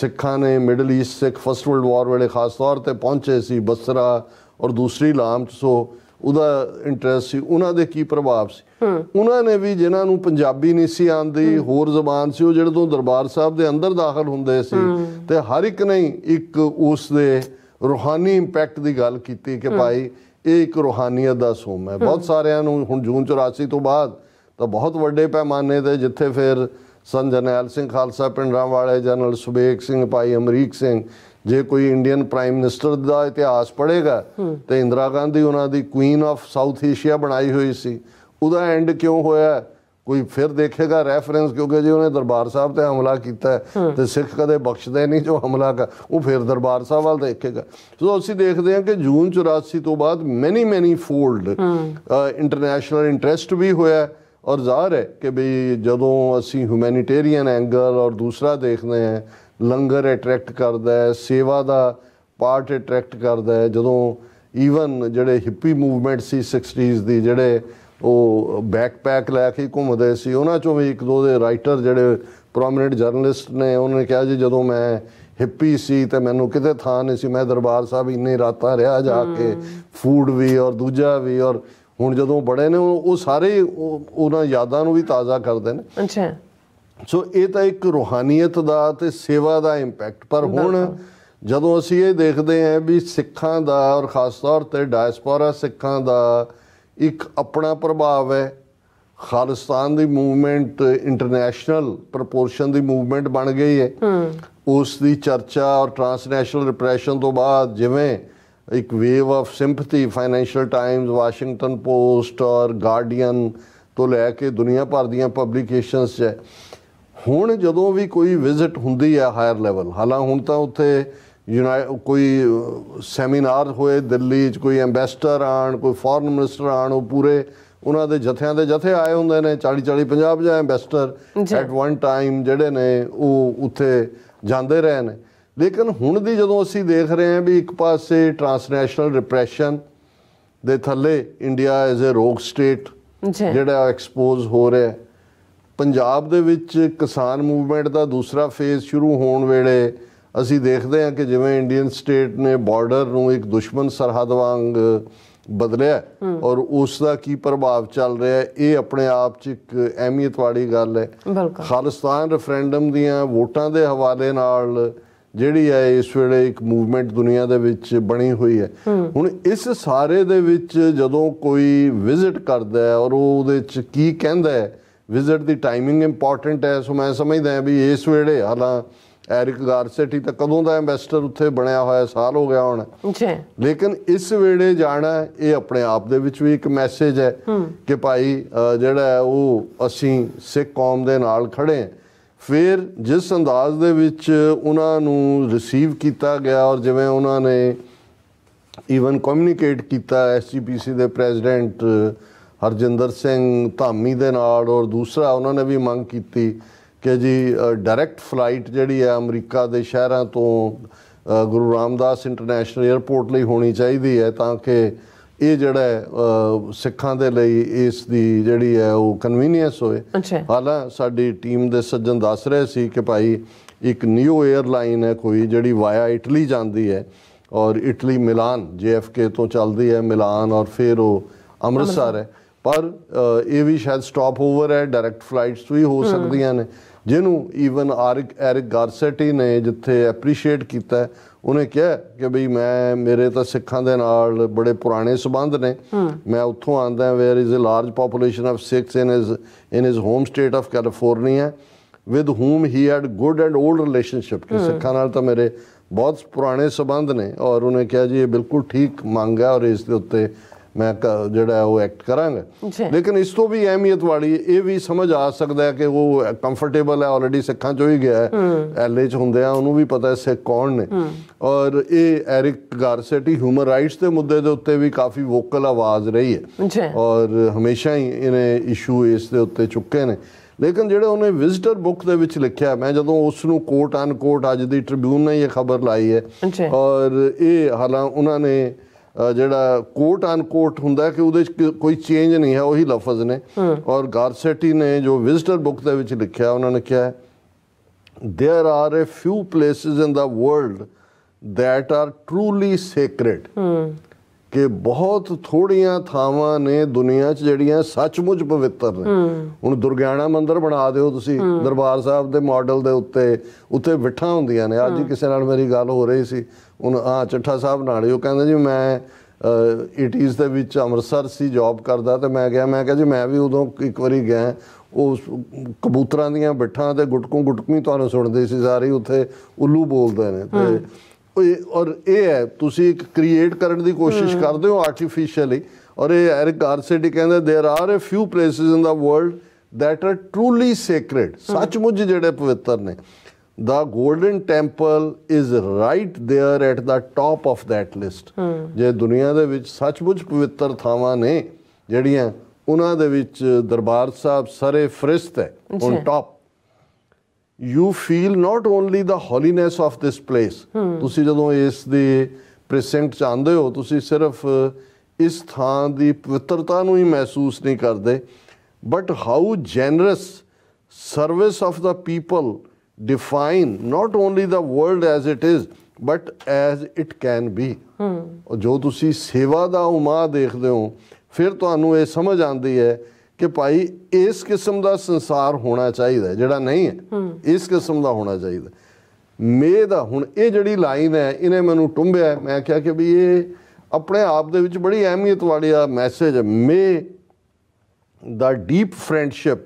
ਸਿੱਖਾਂ ਨੇ Middle East Sikh first world war ਵੇਲੇ ਖਾਸ ਤੌਰ ਤੇ ਪਹੁੰਚੇ ਸੀ ਬਸਰਾ ਔਰ ਦੂਸਰੀ ਲਾਮ ਸੋ ਉਹਦਾ ਇੰਟਰਸਟ ਸੀ ਉਹਨਾਂ ਦੇ ਕੀ ਪ੍ਰਭਾਵ ਸੀ ਉਹਨਾਂ ਨੇ ਵੀ ਜਿਨ੍ਹਾਂ ਨੂੰ ਪੰਜਾਬੀ ਨਹੀਂ ਸੀ ਆਂਦੀ ਹੋਰ ਜ਼ਬਾਨ ਸੀ ਉਹ ਜਿਹੜੇ ਤੋਂ ਦਰਬਾਰ ਸਾਹਿਬ ਦੇ ਅੰਦਰ ਦਾਖਲ ਹੁੰਦੇ ਸੀ ਤੇ ਹਰ ਇੱਕ ਨੇ ਇੱਕ ਉਸ ਦੇ ਰੂਹਾਨੀ ਇੰਪੈਕਟ ਦੀ ਗੱਲ ਕੀਤੀ ਕਿ ਭਾਈ ਇਹ ਇੱਕ ਰੂਹਾਨੀਅਤ ਦਾ ਸੋਮ ਹੈ ਬਹੁਤ ਸਾਰਿਆਂ ਨੂੰ ਹੁਣ ਜੂਨ 84 ਤੋਂ ਬਾਅਦ ਤਾਂ ਬਹੁਤ ਵੱਡੇ ਪੈਮਾਨੇ ਤੇ ਜਿੱਥੇ ਫਿਰ ਸੰਜਨੈਲ ਸਿੰਘ ਖਾਲਸਾ ਪਿੰਡਰਾਂ ਵਾਲੇ ਜਨਰਲ ਸੁਬੇਕ ਸਿੰਘ ਭਾਈ ਅਮਰੀਕ ਸਿੰਘ ਜੇ ਕੋਈ ਇੰਡੀਅਨ ਪ੍ਰਾਈਮ ਮਿਨਿਸਟਰ ਦਾ ਇਤਿਹਾਸ ਪੜ੍ਹੇਗਾ ਤੇ ਇੰਦਰਾ ਗਾਂਧੀ ਉਹਨਾਂ ਦੀ ਕੁਈਨ ਆਫ ਸਾਊਥ ਏਸ਼ੀਆ ਬਣਾਈ ਹੋਈ ਸੀ ਉਹਦਾ ਐਂਡ ਕਿਉਂ ਹੋਇਆ ਕੋਈ ਫਿਰ ਦੇਖੇਗਾ ਰੈਫਰੈਂਸ ਕਿਉਂਕਿ ਜੇ ਉਹਨੇ ਦਰਬਾਰ ਸਾਹਿਬ ਤੇ ਹਮਲਾ ਕੀਤਾ ਤੇ ਸਿੱਖ ਕਦੇ ਬਖਸ਼ਦੇ ਨਹੀਂ ਜੋ ਹਮਲਾ ਕਰ ਉਹ ਫਿਰ ਦਰਬਾਰ ਸਾਹਿਬ ਵੱਲ ਦੇਖੇਗਾ ਸੋ ਅਸੀਂ ਦੇਖਦੇ ਹਾਂ ਕਿ ਜੂਨ 84 ਤੋਂ ਬਾਅਦ ਮੈਨੀ ਮੈਨੀ ਫੋਲਡ ਇੰਟਰਨੈਸ਼ਨਲ ਇੰਟਰਸਟ ਵੀ ਹੋਇਆ ਔਰ ਜ਼ਾਹਰ ਹੈ ਕਿ ਬਈ ਜਦੋਂ ਅਸੀਂ ਹਿਊਮੈਨਿਟੇਰੀਅਨ ਐਂਗਲ ਔਰ ਦੂਸਰਾ ਦੇਖਦੇ ਹਾਂ ਲੰਗਰ ਅਟਰੈਕਟ ਕਰਦਾ ਹੈ ਸੇਵਾ ਦਾ ਪਾਰਟ ਅਟਰੈਕਟ ਕਰਦਾ ਹੈ ਜਦੋਂ ਈਵਨ ਜਿਹੜੇ ਹਿੱਪੀ ਮੂਵਮੈਂਟ ਸੀ 60s ਦੀ ਜਿਹੜੇ ਉਹ ਬੈਕਪੈਕ ਲੈ ਕੇ ਘੁੰਮਦੇ ਸੀ ਉਹਨਾਂ ਚੋਂ ਵੀ ਇੱਕ ਦੋ ਦੇ ਰਾਈਟਰ ਜਿਹੜੇ ਪ੍ਰੋਮਿਨੈਂਟ ਜਰਨਲਿਸਟ ਨੇ ਉਹਨਾਂ ਨੇ ਕਿਹਾ ਜੀ ਜਦੋਂ ਮੈਂ ਹਿੱਪੀ ਸੀ ਤੇ ਮੈਨੂੰ ਕਿਤੇ ਥਾਂ ਨਹੀਂ ਸੀ ਮੈਂ ਦਰਬਾਰ ਸਾਹਿਬ ਇੰਨੇ ਰਾਤਾਂ ਰਿਹਾ ਜਾ ਕੇ ਫੂਡ ਵੀ ਔਰ ਦੂਜਾ ਵੀ ਔਰ ਹੁਣ ਜਦੋਂ ਬੜੇ ਨੇ ਉਹ ਸਾਰੇ ਉਹਨਾਂ ਯਾਦਾਂ ਨੂੰ ਵੀ ਤਾਜ਼ਾ ਕਰਦੇ ਨੇ ਅੱਛਾ ਸੋ ਇਹ ਤਾਂ ਇੱਕ ਰੋਹਾਨੀਅਤ ਦਾ ਤੇ ਸੇਵਾ ਦਾ ਇੰਪੈਕਟ ਪਰ ਹੁਣ ਜਦੋਂ ਅਸੀਂ ਇਹ ਦੇਖਦੇ ਹਾਂ ਵੀ ਸਿੱਖਾਂ ਦਾ ਔਰ ਖਾਸ ਤੌਰ ਤੇ ਡਾਇਸਪੋਰਾ ਸਿੱਖਾਂ ਦਾ ਇੱਕ ਆਪਣਾ ਪ੍ਰਭਾਵ ਹੈ ਖਾਲਿਸਤਾਨ ਦੀ ਮੂਵਮੈਂਟ ਇੰਟਰਨੈਸ਼ਨਲ ਪ੍ਰੋਪੋਰਸ਼ਨ ਦੀ ਮੂਵਮੈਂਟ ਬਣ ਗਈ ਹੈ ਉਸ ਦੀ ਚਰਚਾ ਔਰ ਟ੍ਰਾਂਸਨੈਸ਼ਨਲ ਰਿਪਰੈਸ਼ਨ ਤੋਂ ਬਾਅਦ ਜਿਵੇਂ ਇੱਕ wave of sympathy Financial Times Washington Post ਔਰ ਗਾਰਡੀਅਨ ਤੋਂ ਲੈ ਕੇ ਦੁਨੀਆ ਭਰ ਦੀਆਂ ਪਬਲੀਕੇਸ਼ਨਸ 'ਚ ਹੁਣ ਜਦੋਂ ਵੀ ਕੋਈ ਵਿਜ਼ਿਟ ਹੁੰਦੀ ਹੈ ਹਾਇਰ ਲੈਵਲ ਹਾਲਾਂ ਹੁਣ ਤਾਂ ਉੱਥੇ ਕੋਈ ਸੈਮੀਨਾਰ ਹੋਏ ਦਿੱਲੀ 'ਚ ਕੋਈ ਐਮਬੈਸਡਰ ਆਣ ਕੋਈ ਫੋਰਨ ਮਿਨਿਸਟਰ ਆਣ ਉਹ ਪੂਰੇ ਉਹਨਾਂ ਦੇ ਜਥਿਆਂ ਦੇ ਜਥੇ ਆਏ ਹੁੰਦੇ ਨੇ 40 40 50 50 ਐਮਬੈਸਡਰ ਐਟ ਵਨ ਟਾਈਮ ਜਿਹੜੇ ਨੇ ਉਹ ਉੱਥੇ ਜਾਂਦੇ ਰਹੇ ਨੇ ਲੇਕਿਨ ਹੁਣ ਦੀ ਜਦੋਂ ਅਸੀਂ ਦੇਖ ਰਹੇ ਹਾਂ ਵੀ ਇੱਕ ਪਾਸੇ ਟਰਾਂਸਨੈਸ਼ਨਲ ਰਿਪਰੈਸ਼ਨ ਦੇ ਥੱਲੇ ਇੰਡੀਆ ਐਜ਼ ਅ ਰੋਗ ਸਟੇਟ ਜਿਹੜਾ ਐਕਸਪੋਜ਼ ਹੋ ਰਿਹਾ ਹੈ ਪੰਜਾਬ ਦੇ ਵਿੱਚ ਕਿਸਾਨ ਮੂਵਮੈਂਟ ਦਾ ਦੂਸਰਾ ਫੇਜ਼ ਸ਼ੁਰੂ ਹੋਣ ਵੇਲੇ ਅਸੀਂ ਦੇਖਦੇ ਹਾਂ ਕਿ ਜਿਵੇਂ ਇੰਡੀਅਨ ਸਟੇਟ ਨੇ ਬਾਰਡਰ ਨੂੰ ਇੱਕ ਦੁਸ਼ਮਣ ਸਰਹੱਦ ਵਾਂਗ ਬਦਲਿਆ ਔਰ ਉਸ ਦਾ ਕੀ ਪ੍ਰਭਾਵ ਚੱਲ ਰਿਹਾ ਹੈ ਇਹ ਆਪਣੇ ਆਪ 'ਚ ਇੱਕ ਅਹਿਮੀਅਤ ਵਾਲੀ ਗੱਲ ਹੈ ਖਾਲਿਸਤਾਨ ਰੈਫਰੈਂਡਮ ਦੀਆਂ ਵੋਟਾਂ ਦੇ ਹਵਾਲੇ ਨਾਲ ਜਿਹੜੀ ਹੈ ਇਸ ਵੇਲੇ ਇੱਕ ਮੂਵਮੈਂਟ ਦੁਨੀਆ ਦੇ ਵਿੱਚ ਬਣੀ ਹੋਈ ਹੈ ਹੁਣ ਇਸ ਸਾਰੇ ਦੇ ਵਿੱਚ ਜਦੋਂ ਕੋਈ ਵਿਜ਼ਿਟ ਕਰਦਾ ਹੈ ਔਰ ਉਹ ਉਹਦੇ 'ਚ ਕੀ ਕਹਿੰਦਾ ਹੈ ਵਿਜ਼ਿਟ ਦੀ ਟਾਈਮਿੰਗ ਇੰਪੋਰਟੈਂਟ ਹੈ ਸੋ ਮੈਂ ਸਮਝਦਾ ਹਾਂ ਵੀ ਇਸ ਵੇਲੇ ਹਾਲਾ ਐਰਿਕ ਗਾਰਸੇਟੀ ਤਾਂ ਕਦੋਂ ਦਾ ਐਮਬੈਸਡਰ ਉੱਥੇ ਬਣਿਆ ਹੋਇਆ ਸਾਲ ਹੋ ਗਿਆ ਹੁਣ ਜੀ ਲੇਕਿਨ ਇਸ ਵੇਲੇ ਜਾਣਾ ਇਹ ਆਪਣੇ ਆਪ ਦੇ ਵਿੱਚ ਵੀ ਇੱਕ ਮੈਸੇਜ ਹੈ ਕਿ ਭਾਈ ਜਿਹੜਾ ਉਹ ਅਸੀਂ ਸਿੱਖ ਕੌਮ ਦੇ ਨਾਲ ਖੜੇ ਹਾਂ ਫਿਰ ਜਿਸ ਅੰਦਾਜ਼ ਦੇ ਵਿੱਚ ਉਹਨਾਂ ਨੂੰ ਰਿਸੀਵ ਕੀਤਾ ਗਿਆ ਔਰ ਜਿਵੇਂ ਉਹਨਾਂ ਨੇ ਈਵਨ ਕਮਿਊਨੀਕੇਟ ਕੀਤਾ ਐਸਜੀਪੀਸੀ ਦੇ ਪ੍ਰੈਜ਼ੀਡੈਂਟ ਹਰਜਿੰਦਰ ਸਿੰਘ ਧਾਮੀ ਦੇ ਨਾਲ ਔਰ ਦੂਸਰਾ ਉਹਨਾਂ ਨੇ ਵੀ ਮੰਗ ਕੀਤੀ ਕਿ ਜੀ ਡਾਇਰੈਕਟ ਫਲਾਈਟ ਜਿਹੜੀ ਹੈ ਅਮਰੀਕਾ ਦੇ ਸ਼ਹਿਰਾਂ ਤੋਂ ਗੁਰੂ ਰਾਮਦਾਸ ਇੰਟਰਨੈਸ਼ਨਲ 에ਅਰਪੋਰਟ ਲਈ ਹੋਣੀ ਚਾਹੀਦੀ ਹੈ ਤਾਂ ਕਿ ਇਹ ਜਿਹੜਾ ਸਿੱਖਾਂ ਦੇ ਲਈ ਇਸ ਦੀ ਜਿਹੜੀ ਹੈ ਉਹ ਕਨਵੀਨੀਅੰਸ ਹੋਏ ਹਾਲਾਂ ਸਾਡੀ ਟੀਮ ਦੇ ਸੱਜਣ ਦੱਸ ਰਹੇ ਸੀ ਕਿ ਭਾਈ ਇੱਕ ਨਿਊ 에ਅਰਲਾਈਨ ਹੈ ਕੋਈ ਜਿਹੜੀ ਵਾਇਆ ਇਟਲੀ ਜਾਂਦੀ ਹੈ ਔਰ ਇਟਲੀ ਮਿਲਾਨ ਜੇਐਫਕੇ ਤੋਂ ਚੱਲਦੀ ਹੈ ਮਿਲਾਨ ਔਰ ਫਿਰ ਉਹ ਅੰਮ੍ਰਿਤਸਰ ਹੈ ਪਰ ਇਹ ਵੀ ਸ਼ਾਇਦ ਸਟਾਪ ਓਵਰ ਹੈ ਡਾਇਰੈਕਟ ਫਲਾਈਟਸ ਵੀ ਹੋ ਸਕਦੀਆਂ ਨੇ ਜਿਹਨੂੰ ਈਵਨ ਆਰਿਕ ਐਰਿਕ ਗਾਰਸੇਟੀ ਨੇ ਜਿੱਥੇ ਐਪਰੀਸ਼ੀਏਟ ਕੀਤਾ ਉਹਨੇ ਕਿਹਾ ਕਿ ਭਈ ਮੈਂ ਮੇਰੇ ਤਾਂ ਸਿੱਖਾਂ ਦੇ ਨਾਲ ਬੜੇ ਪੁਰਾਣੇ ਸਬੰਧ ਨੇ ਮੈਂ ਉੱਥੋਂ ਆਂਦਾ where is a large population of Sikhs in his in his home state of California with whom he had good and old relationship ਕਿ ਸਿੱਖਾਂ ਨਾਲ ਤਾਂ ਮੇਰੇ ਬਹੁਤ ਪੁਰਾਣੇ ਸਬੰਧ ਨੇ ਔਰ ਉਹਨੇ ਕਿਹਾ ਜੀ ਇਹ ਬਿਲਕੁਲ ਠੀਕ ਮੰਗ ਹੈ ਔਰ ਇਸ ਦੇ ਉੱਤੇ ਮੈਂ ਜਿਹੜਾ ਉਹ ਐਕਟ ਕਰਾਂਗਾ ਲੇਕਿਨ ਇਸ ਤੋਂ ਵੀ ਅਹਿਮੀਅਤ ਵਾਲੀ ਇਹ ਵੀ ਸਮਝ ਆ ਸਕਦਾ ਹੈ ਕਿ ਉਹ ਕੰਫਰਟੇਬਲ ਹੈ ਆਲਰੇਡੀ ਸਿੱਖਾਂ ਚੋਂ ਹੀ ਗਿਆ ਐਲਏ ਚ ਹੁੰਦੇ ਆ ਉਹਨੂੰ ਵੀ ਪਤਾ ਹੈ ਸਿੱਖ ਕੌਣ ਨੇ ਔਰ ਇਹ ਐਰਿਕ ਗਾਰਸੇਟੀ ਹਿਊਮਨ ਰਾਈਟਸ ਦੇ ਮੁੱਦੇ ਦੇ ਉੱਤੇ ਵੀ ਕਾਫੀ ਵੋਕਲ ਆਵਾਜ਼ ਰਹੀ ਹੈ ਔਰ ਹਮੇਸ਼ਾ ਹੀ ਇਹਨੇ ਇਸ਼ੂ ਇਸ ਦੇ ਉੱਤੇ ਚੁੱਕੇ ਨੇ ਲੇਕਿਨ ਜਿਹੜਾ ਉਹਨੇ ਵਿਜ਼ਿਟਰ ਬੁੱਕ ਦੇ ਵਿੱਚ ਲਿਖਿਆ ਮੈਂ ਜਦੋਂ ਉਸ ਨੂੰ ਕੋਟ ਅਨ ਅੱਜ ਦੀ ਟ੍ਰਿਬਿਊਨ ਨੇ ਇਹ ਖਬਰ ਲਾਈ ਹੈ ਔਰ ਇਹ ਹਾਲਾਂ ਉਹਨਾਂ ਨੇ ਜਿਹੜਾ ਕੋਟ ਅਨ ਕੋਟ ਹੁੰਦਾ ਕਿ ਉਹਦੇ ਵਿੱਚ ਕੋਈ ਚੇਂਜ ਨਹੀਂ ਹੈ ਉਹੀ ਲਫ਼ਜ਼ ਨੇ ਔਰ ਗਾਰਸੈਟੀ ਨੇ ਜੋ ਵਿਜ਼ਟਰ ਬੁੱਕ ਦੇ ਵਿੱਚ ਲਿਖਿਆ ਉਹਨਾਂ ਨੇ ਕਿਹਾ there are a few places in the world that are truly sacred ਕਿ ਬਹੁਤ ਥੋੜੀਆਂ ਥਾਵਾਂ ਨੇ ਦੁਨੀਆ 'ਚ ਜਿਹੜੀਆਂ ਸੱਚਮੁੱਚ ਪਵਿੱਤਰ ਨੇ ਹੁਣ ਦੁਰਗਿਆਣਾ ਮੰਦਿਰ ਬਣਾ ਦਿਓ ਤੁਸੀਂ ਦਰਬਾਰ ਸਾਹਿਬ ਦੇ ਮਾਡਲ ਦੇ ਉੱਤੇ ਉੱਤੇ ਬਿਠਾ ਹੁੰਦੀਆਂ ਨੇ ਅੱਜ ਹੀ ਕਿਸੇ ਨਾਲ ਮੇਰੀ ਗੱਲ ਹੋ ਰਹੀ ਸੀ ਹੁਣ ਆ ਚੱਠਾ ਸਾਹਿਬ ਨਾਲ ਉਹ ਕਹਿੰਦੇ ਜੀ ਮੈਂ 80s ਦੇ ਵਿੱਚ ਅੰਮ੍ਰਿਤਸਰ ਸੀ ਜੌਬ ਕਰਦਾ ਤੇ ਮੈਂ ਗਿਆ ਮੈਂ ਕਿਹਾ ਜੀ ਮੈਂ ਵੀ ਉਦੋਂ ਇੱਕ ਵਾਰੀ ਗਿਆ ਉਹ ਕਬੂਤਰਾਂ ਦੀਆਂ ਬਿਠਾਂ ਤੇ ਗੁਟਕੂ ਗੁਟਕੂ ਤੁਹਾਨੂੰ ਸੁਣਦੇ ਸੀ ਸਾਰੇ ਉੱਥੇ ਉੱਲੂ ਬੋਲਦੇ ਨੇ ਤੇ ਔਰ ਇਹ ਹੈ ਤੁਸੀਂ ਇੱਕ ਕ੍ਰੀਏਟ ਕਰਨ ਦੀ ਕੋਸ਼ਿਸ਼ ਕਰਦੇ ਹੋ ਆਰਟੀਫੀਸ਼ੀਅਲੀ ਔਰ ਇਹ ਐਰਿਕ ਗਾਰਸੇਡੀ ਕਹਿੰਦਾ there are a few places in the world are are truly ਸੱਚ ਸੱਚਮੁੱਚ ਜਿਹੜੇ ਪਵਿੱਤਰ ਨੇ ਦਾ Golden Temple is right there at the top of that list ਜੇ ਦੁਨੀਆ ਦੇ ਵਿੱਚ ਸੱਚਮੁੱਚ ਪਵਿੱਤਰ ਥਾਵਾਂ ਨੇ ਜਿਹੜੀਆਂ ਉਹਨਾਂ ਦੇ ਵਿੱਚ ਦਰਬਾਰ ਸਾਹਿਬ ਸਰੇ ਫਰਿਸ਼ਤ ਹੈ on top you feel not only the holiness of this place ਤੁਸੀਂ ਜਦੋਂ ਇਸ ਦੇ ਪ੍ਰੈਸੈਂਟ ਚ ਆਉਂਦੇ ਹੋ ਤੁਸੀਂ ਸਿਰਫ ਇਸ ਥਾਂ ਦੀ ਪਵਿੱਤਰਤਾ ਨੂੰ ਹੀ ਮਹਿਸੂਸ ਨਹੀਂ ਕਰਦੇ but how generous service of the people define not only the world as it is but as it can be ਜੋ ਤੁਸੀਂ ਸੇਵਾ ਦਾ ਉਮਾ ਦੇਖਦੇ ਹੋ ਫਿਰ ਤੁਹਾਨੂੰ ਇਹ ਸਮਝ ਆਉਂਦੀ ਹੈ ਕਿ ਭਾਈ ਇਸ ਕਿਸਮ ਦਾ ਸੰਸਾਰ ਹੋਣਾ ਚਾਹੀਦਾ ਜਿਹੜਾ ਨਹੀਂ ਹੈ ਇਸ ਕਿਸਮ ਦਾ ਹੋਣਾ ਚਾਹੀਦਾ ਮੇ ਦਾ ਹੁਣ ਇਹ ਜਿਹੜੀ ਲਾਈਨ ਹੈ ਇਹਨੇ ਮੈਨੂੰ ਟੁੰਬਿਆ ਮੈਂ ਕਿਹਾ ਕਿ ਵੀ ਇਹ ਆਪਣੇ ਆਪ ਦੇ ਵਿੱਚ ਬੜੀ ਅਹਿਮੀਅਤ ਵਾਲੀ ਆ ਮੈਸੇਜ ਹੈ may the deep friendship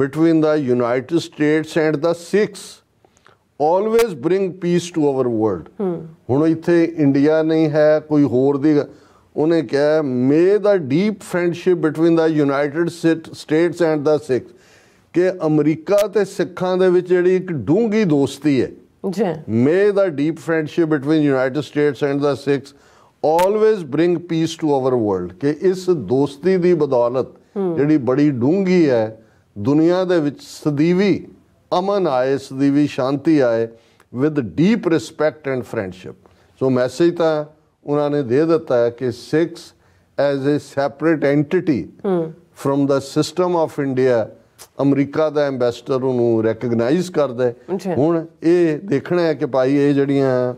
between the United States and the Sikhs always bring peace to our world ਹੁਣ ਇੱਥੇ ਇੰਡੀਆ ਨਹੀਂ ਹੈ ਕੋਈ ਹੋਰ ਦੀ ਉਹਨੇ ਕਿਹਾ may the deep friendship between the United States and the Sikh ਕਿ ਅਮਰੀਕਾ ਤੇ ਸਿੱਖਾਂ ਦੇ ਵਿੱਚ ਜਿਹੜੀ ਇੱਕ ਡੂੰਗੀ ਦੋਸਤੀ ਹੈ ਜੀ may the deep friendship between United States and the Sikh always bring peace to our world ਕਿ ਇਸ ਦੋਸਤੀ ਦੀ ਬਦੌਲਤ ਜਿਹੜੀ ਬੜੀ ਡੂੰਗੀ ਹੈ ਦੁਨੀਆ ਦੇ ਵਿੱਚ ਸਦੀਵੀ ਅਮਨ ਆਏ ਸਦੀਵੀ ਸ਼ਾਂਤੀ ਆਏ with deep respect and friendship so message ਤਾਂ ਉਹਨਾਂ ਨੇ ਦੇ ਦਿੱਤਾ ਹੈ ਕਿ Sikhs as a separate entity from the system of India America ਦਾ ਐਮਬੈਸਡਰ ਉਹਨੂੰ ਰੈਕਗਨਾਈਜ਼ ਕਰਦਾ ਹੁਣ ਇਹ ਦੇਖਣਾ ਹੈ ਕਿ ਭਾਈ ਇਹ ਜਿਹੜੀਆਂ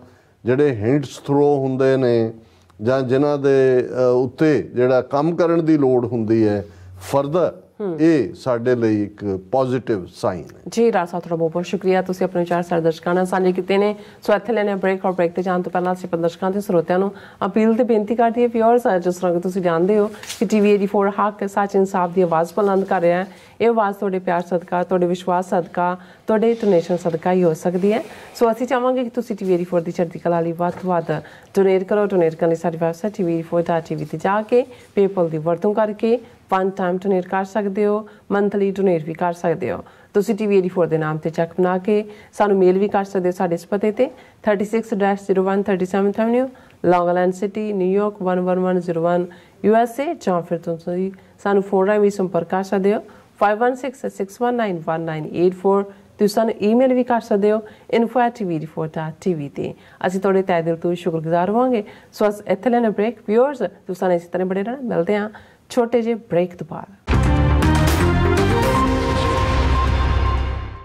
ਜਿਹੜੇ ਹਿੰਟਸ ਥਰੋ ਹੁੰਦੇ ਨੇ ਜਾਂ ਜਿਨ੍ਹਾਂ ਦੇ ਉੱਤੇ ਜਿਹੜਾ ਕੰਮ ਕਰਨ ਦੀ ਲੋੜ ਹੁੰਦੀ ਹੈ ਫਰਦਰ ਇਹ ਸਾਡੇ ਲਈ ਇੱਕ ਪੋਜ਼ਿਟਿਵ ਸਾਈਨ ਹੈ ਜੀ ਰਾਜ ਸਾਹਿਬ ਤੁਹਾਡਾ ਬਹੁਤ ਬਹੁਤ ਸ਼ੁਕਰੀਆ ਤੁਸੀਂ ਆਪਣੇ ਚਾਰ ਸਾਡੇ ਦਰਸ਼ਕਾਂ ਨਾਲ ਸਾਂਝੇ ਕੀਤੇ ਨੇ ਸੋ ਇੱਥੇ ਲੈਣੇ ਬ੍ਰੇਕ ਹੋਰ ਬ੍ਰੇਕ ਤੇ ਜਾਣ ਤੋਂ ਪਹਿਲਾਂ ਅਸੀਂ ਦਰਸ਼ਕਾਂ ਤੇ ਸਰੋਤਿਆਂ ਨੂੰ ਅਪੀਲ ਤੇ ਬੇਨਤੀ ਕਰਦੀ ਹੈ ਵਿਅਰਸ ਜਿਸ ਤਰ੍ਹਾਂ ਕਿ ਤੁਸੀਂ ਜਾਣਦੇ ਹੋ ਕਿ ਟੀਵੀ 84 ਹੱਕ ਸੱਚ ਇਨਸਾਫ ਦੀ ਆਵਾਜ਼ ਬੁਲੰਦ ਕਰ ਰਿਹਾ ਹੈ ਇਹ ਆਵਾਜ਼ ਤੁਹਾਡੇ ਪਿਆਰ ਸਦਕਾ ਤੁਹਾਡੇ ਵਿਸ਼ਵਾਸ ਸਦਕਾ ਤੁਹਾਡੇ ਡੋਨੇਸ਼ਨ ਸਦਕਾ ਹੀ ਹੋ ਸਕਦੀ ਹੈ ਸੋ ਅਸੀਂ ਚਾਹਾਂਗੇ ਕਿ ਤੁਸੀਂ ਟੀਵੀ 84 ਦੀ ਚੜ੍ਹਦੀ ਕਲਾ ਲਈ ਵੱਧ ਤੋਂ ਵੱਧ ਡੋਨੇਟ ਕਰੋ ਡੋਨੇਟ ਕਰਨ ਲਈ ਸਾਡੀ ਵੈਬਸਾਈਟ tv4.tv ਤੇ ਜਾ ਕੇ ਪੇਪਲ ਦੀ ਵਰਤੋਂ ਕਰਕੇ ਵਨ ਟਾਈਮ ਡੋਨੇਟ ਕਰ ਸਕਦੇ ਹੋ ਮੰਥਲੀ ਡੋਨੇਟ ਵੀ ਕਰ ਸਕਦੇ ਹੋ ਤੁਸੀਂ ਟੀਵੀ 84 ਦੇ ਨਾਮ ਤੇ ਚੈੱਕ ਬਣਾ ਕੇ ਸਾਨੂੰ ਮੇਲ ਵੀ ਕਰ ਸਕਦੇ ਹੋ ਸਾਡੇ ਇਸ ਪਤੇ ਤੇ 36-0137 avenue Long Island city New York 11101 USA ਜਾਂ ਫਿਰ ਤੁਸੀਂ ਸਾਨੂੰ ਫੋਨ ਰਾਹੀਂ ਵੀ ਸੰਪਰਕ ਕਰ ਸਕਦੇ ਹੋ 5166191984 ਤੁਸੀਂ ਸਾਨੂੰ ਈਮੇਲ ਵੀ ਕਰ ਸਕਦੇ ਹੋ info@tv4.tv ਤੇ ਅਸੀਂ ਤੁਹਾਡੇ ਤਹਿ ਦਿਲ ਤੋਂ ਸ਼ੁਕਰਗੁਜ਼ਾਰ ਹੋਵਾਂਗੇ ਸੋ ਅਸ ਇੱਥੇ ਲੈਣਾ ਬ੍ਰੇਕ ਵੀਅਰਸ ਤੁਸੀਂ ਸਾਨੂੰ ਇਸ ਤਰ੍ਹਾਂ ਬੜੇ ਰਹਿਣਾ ਮਿਲਦੇ ਆਂ ਛੋਟੇ ਜਿਹੇ ਬ੍ਰੇਕ ਤੋਂ ਬਾਅਦ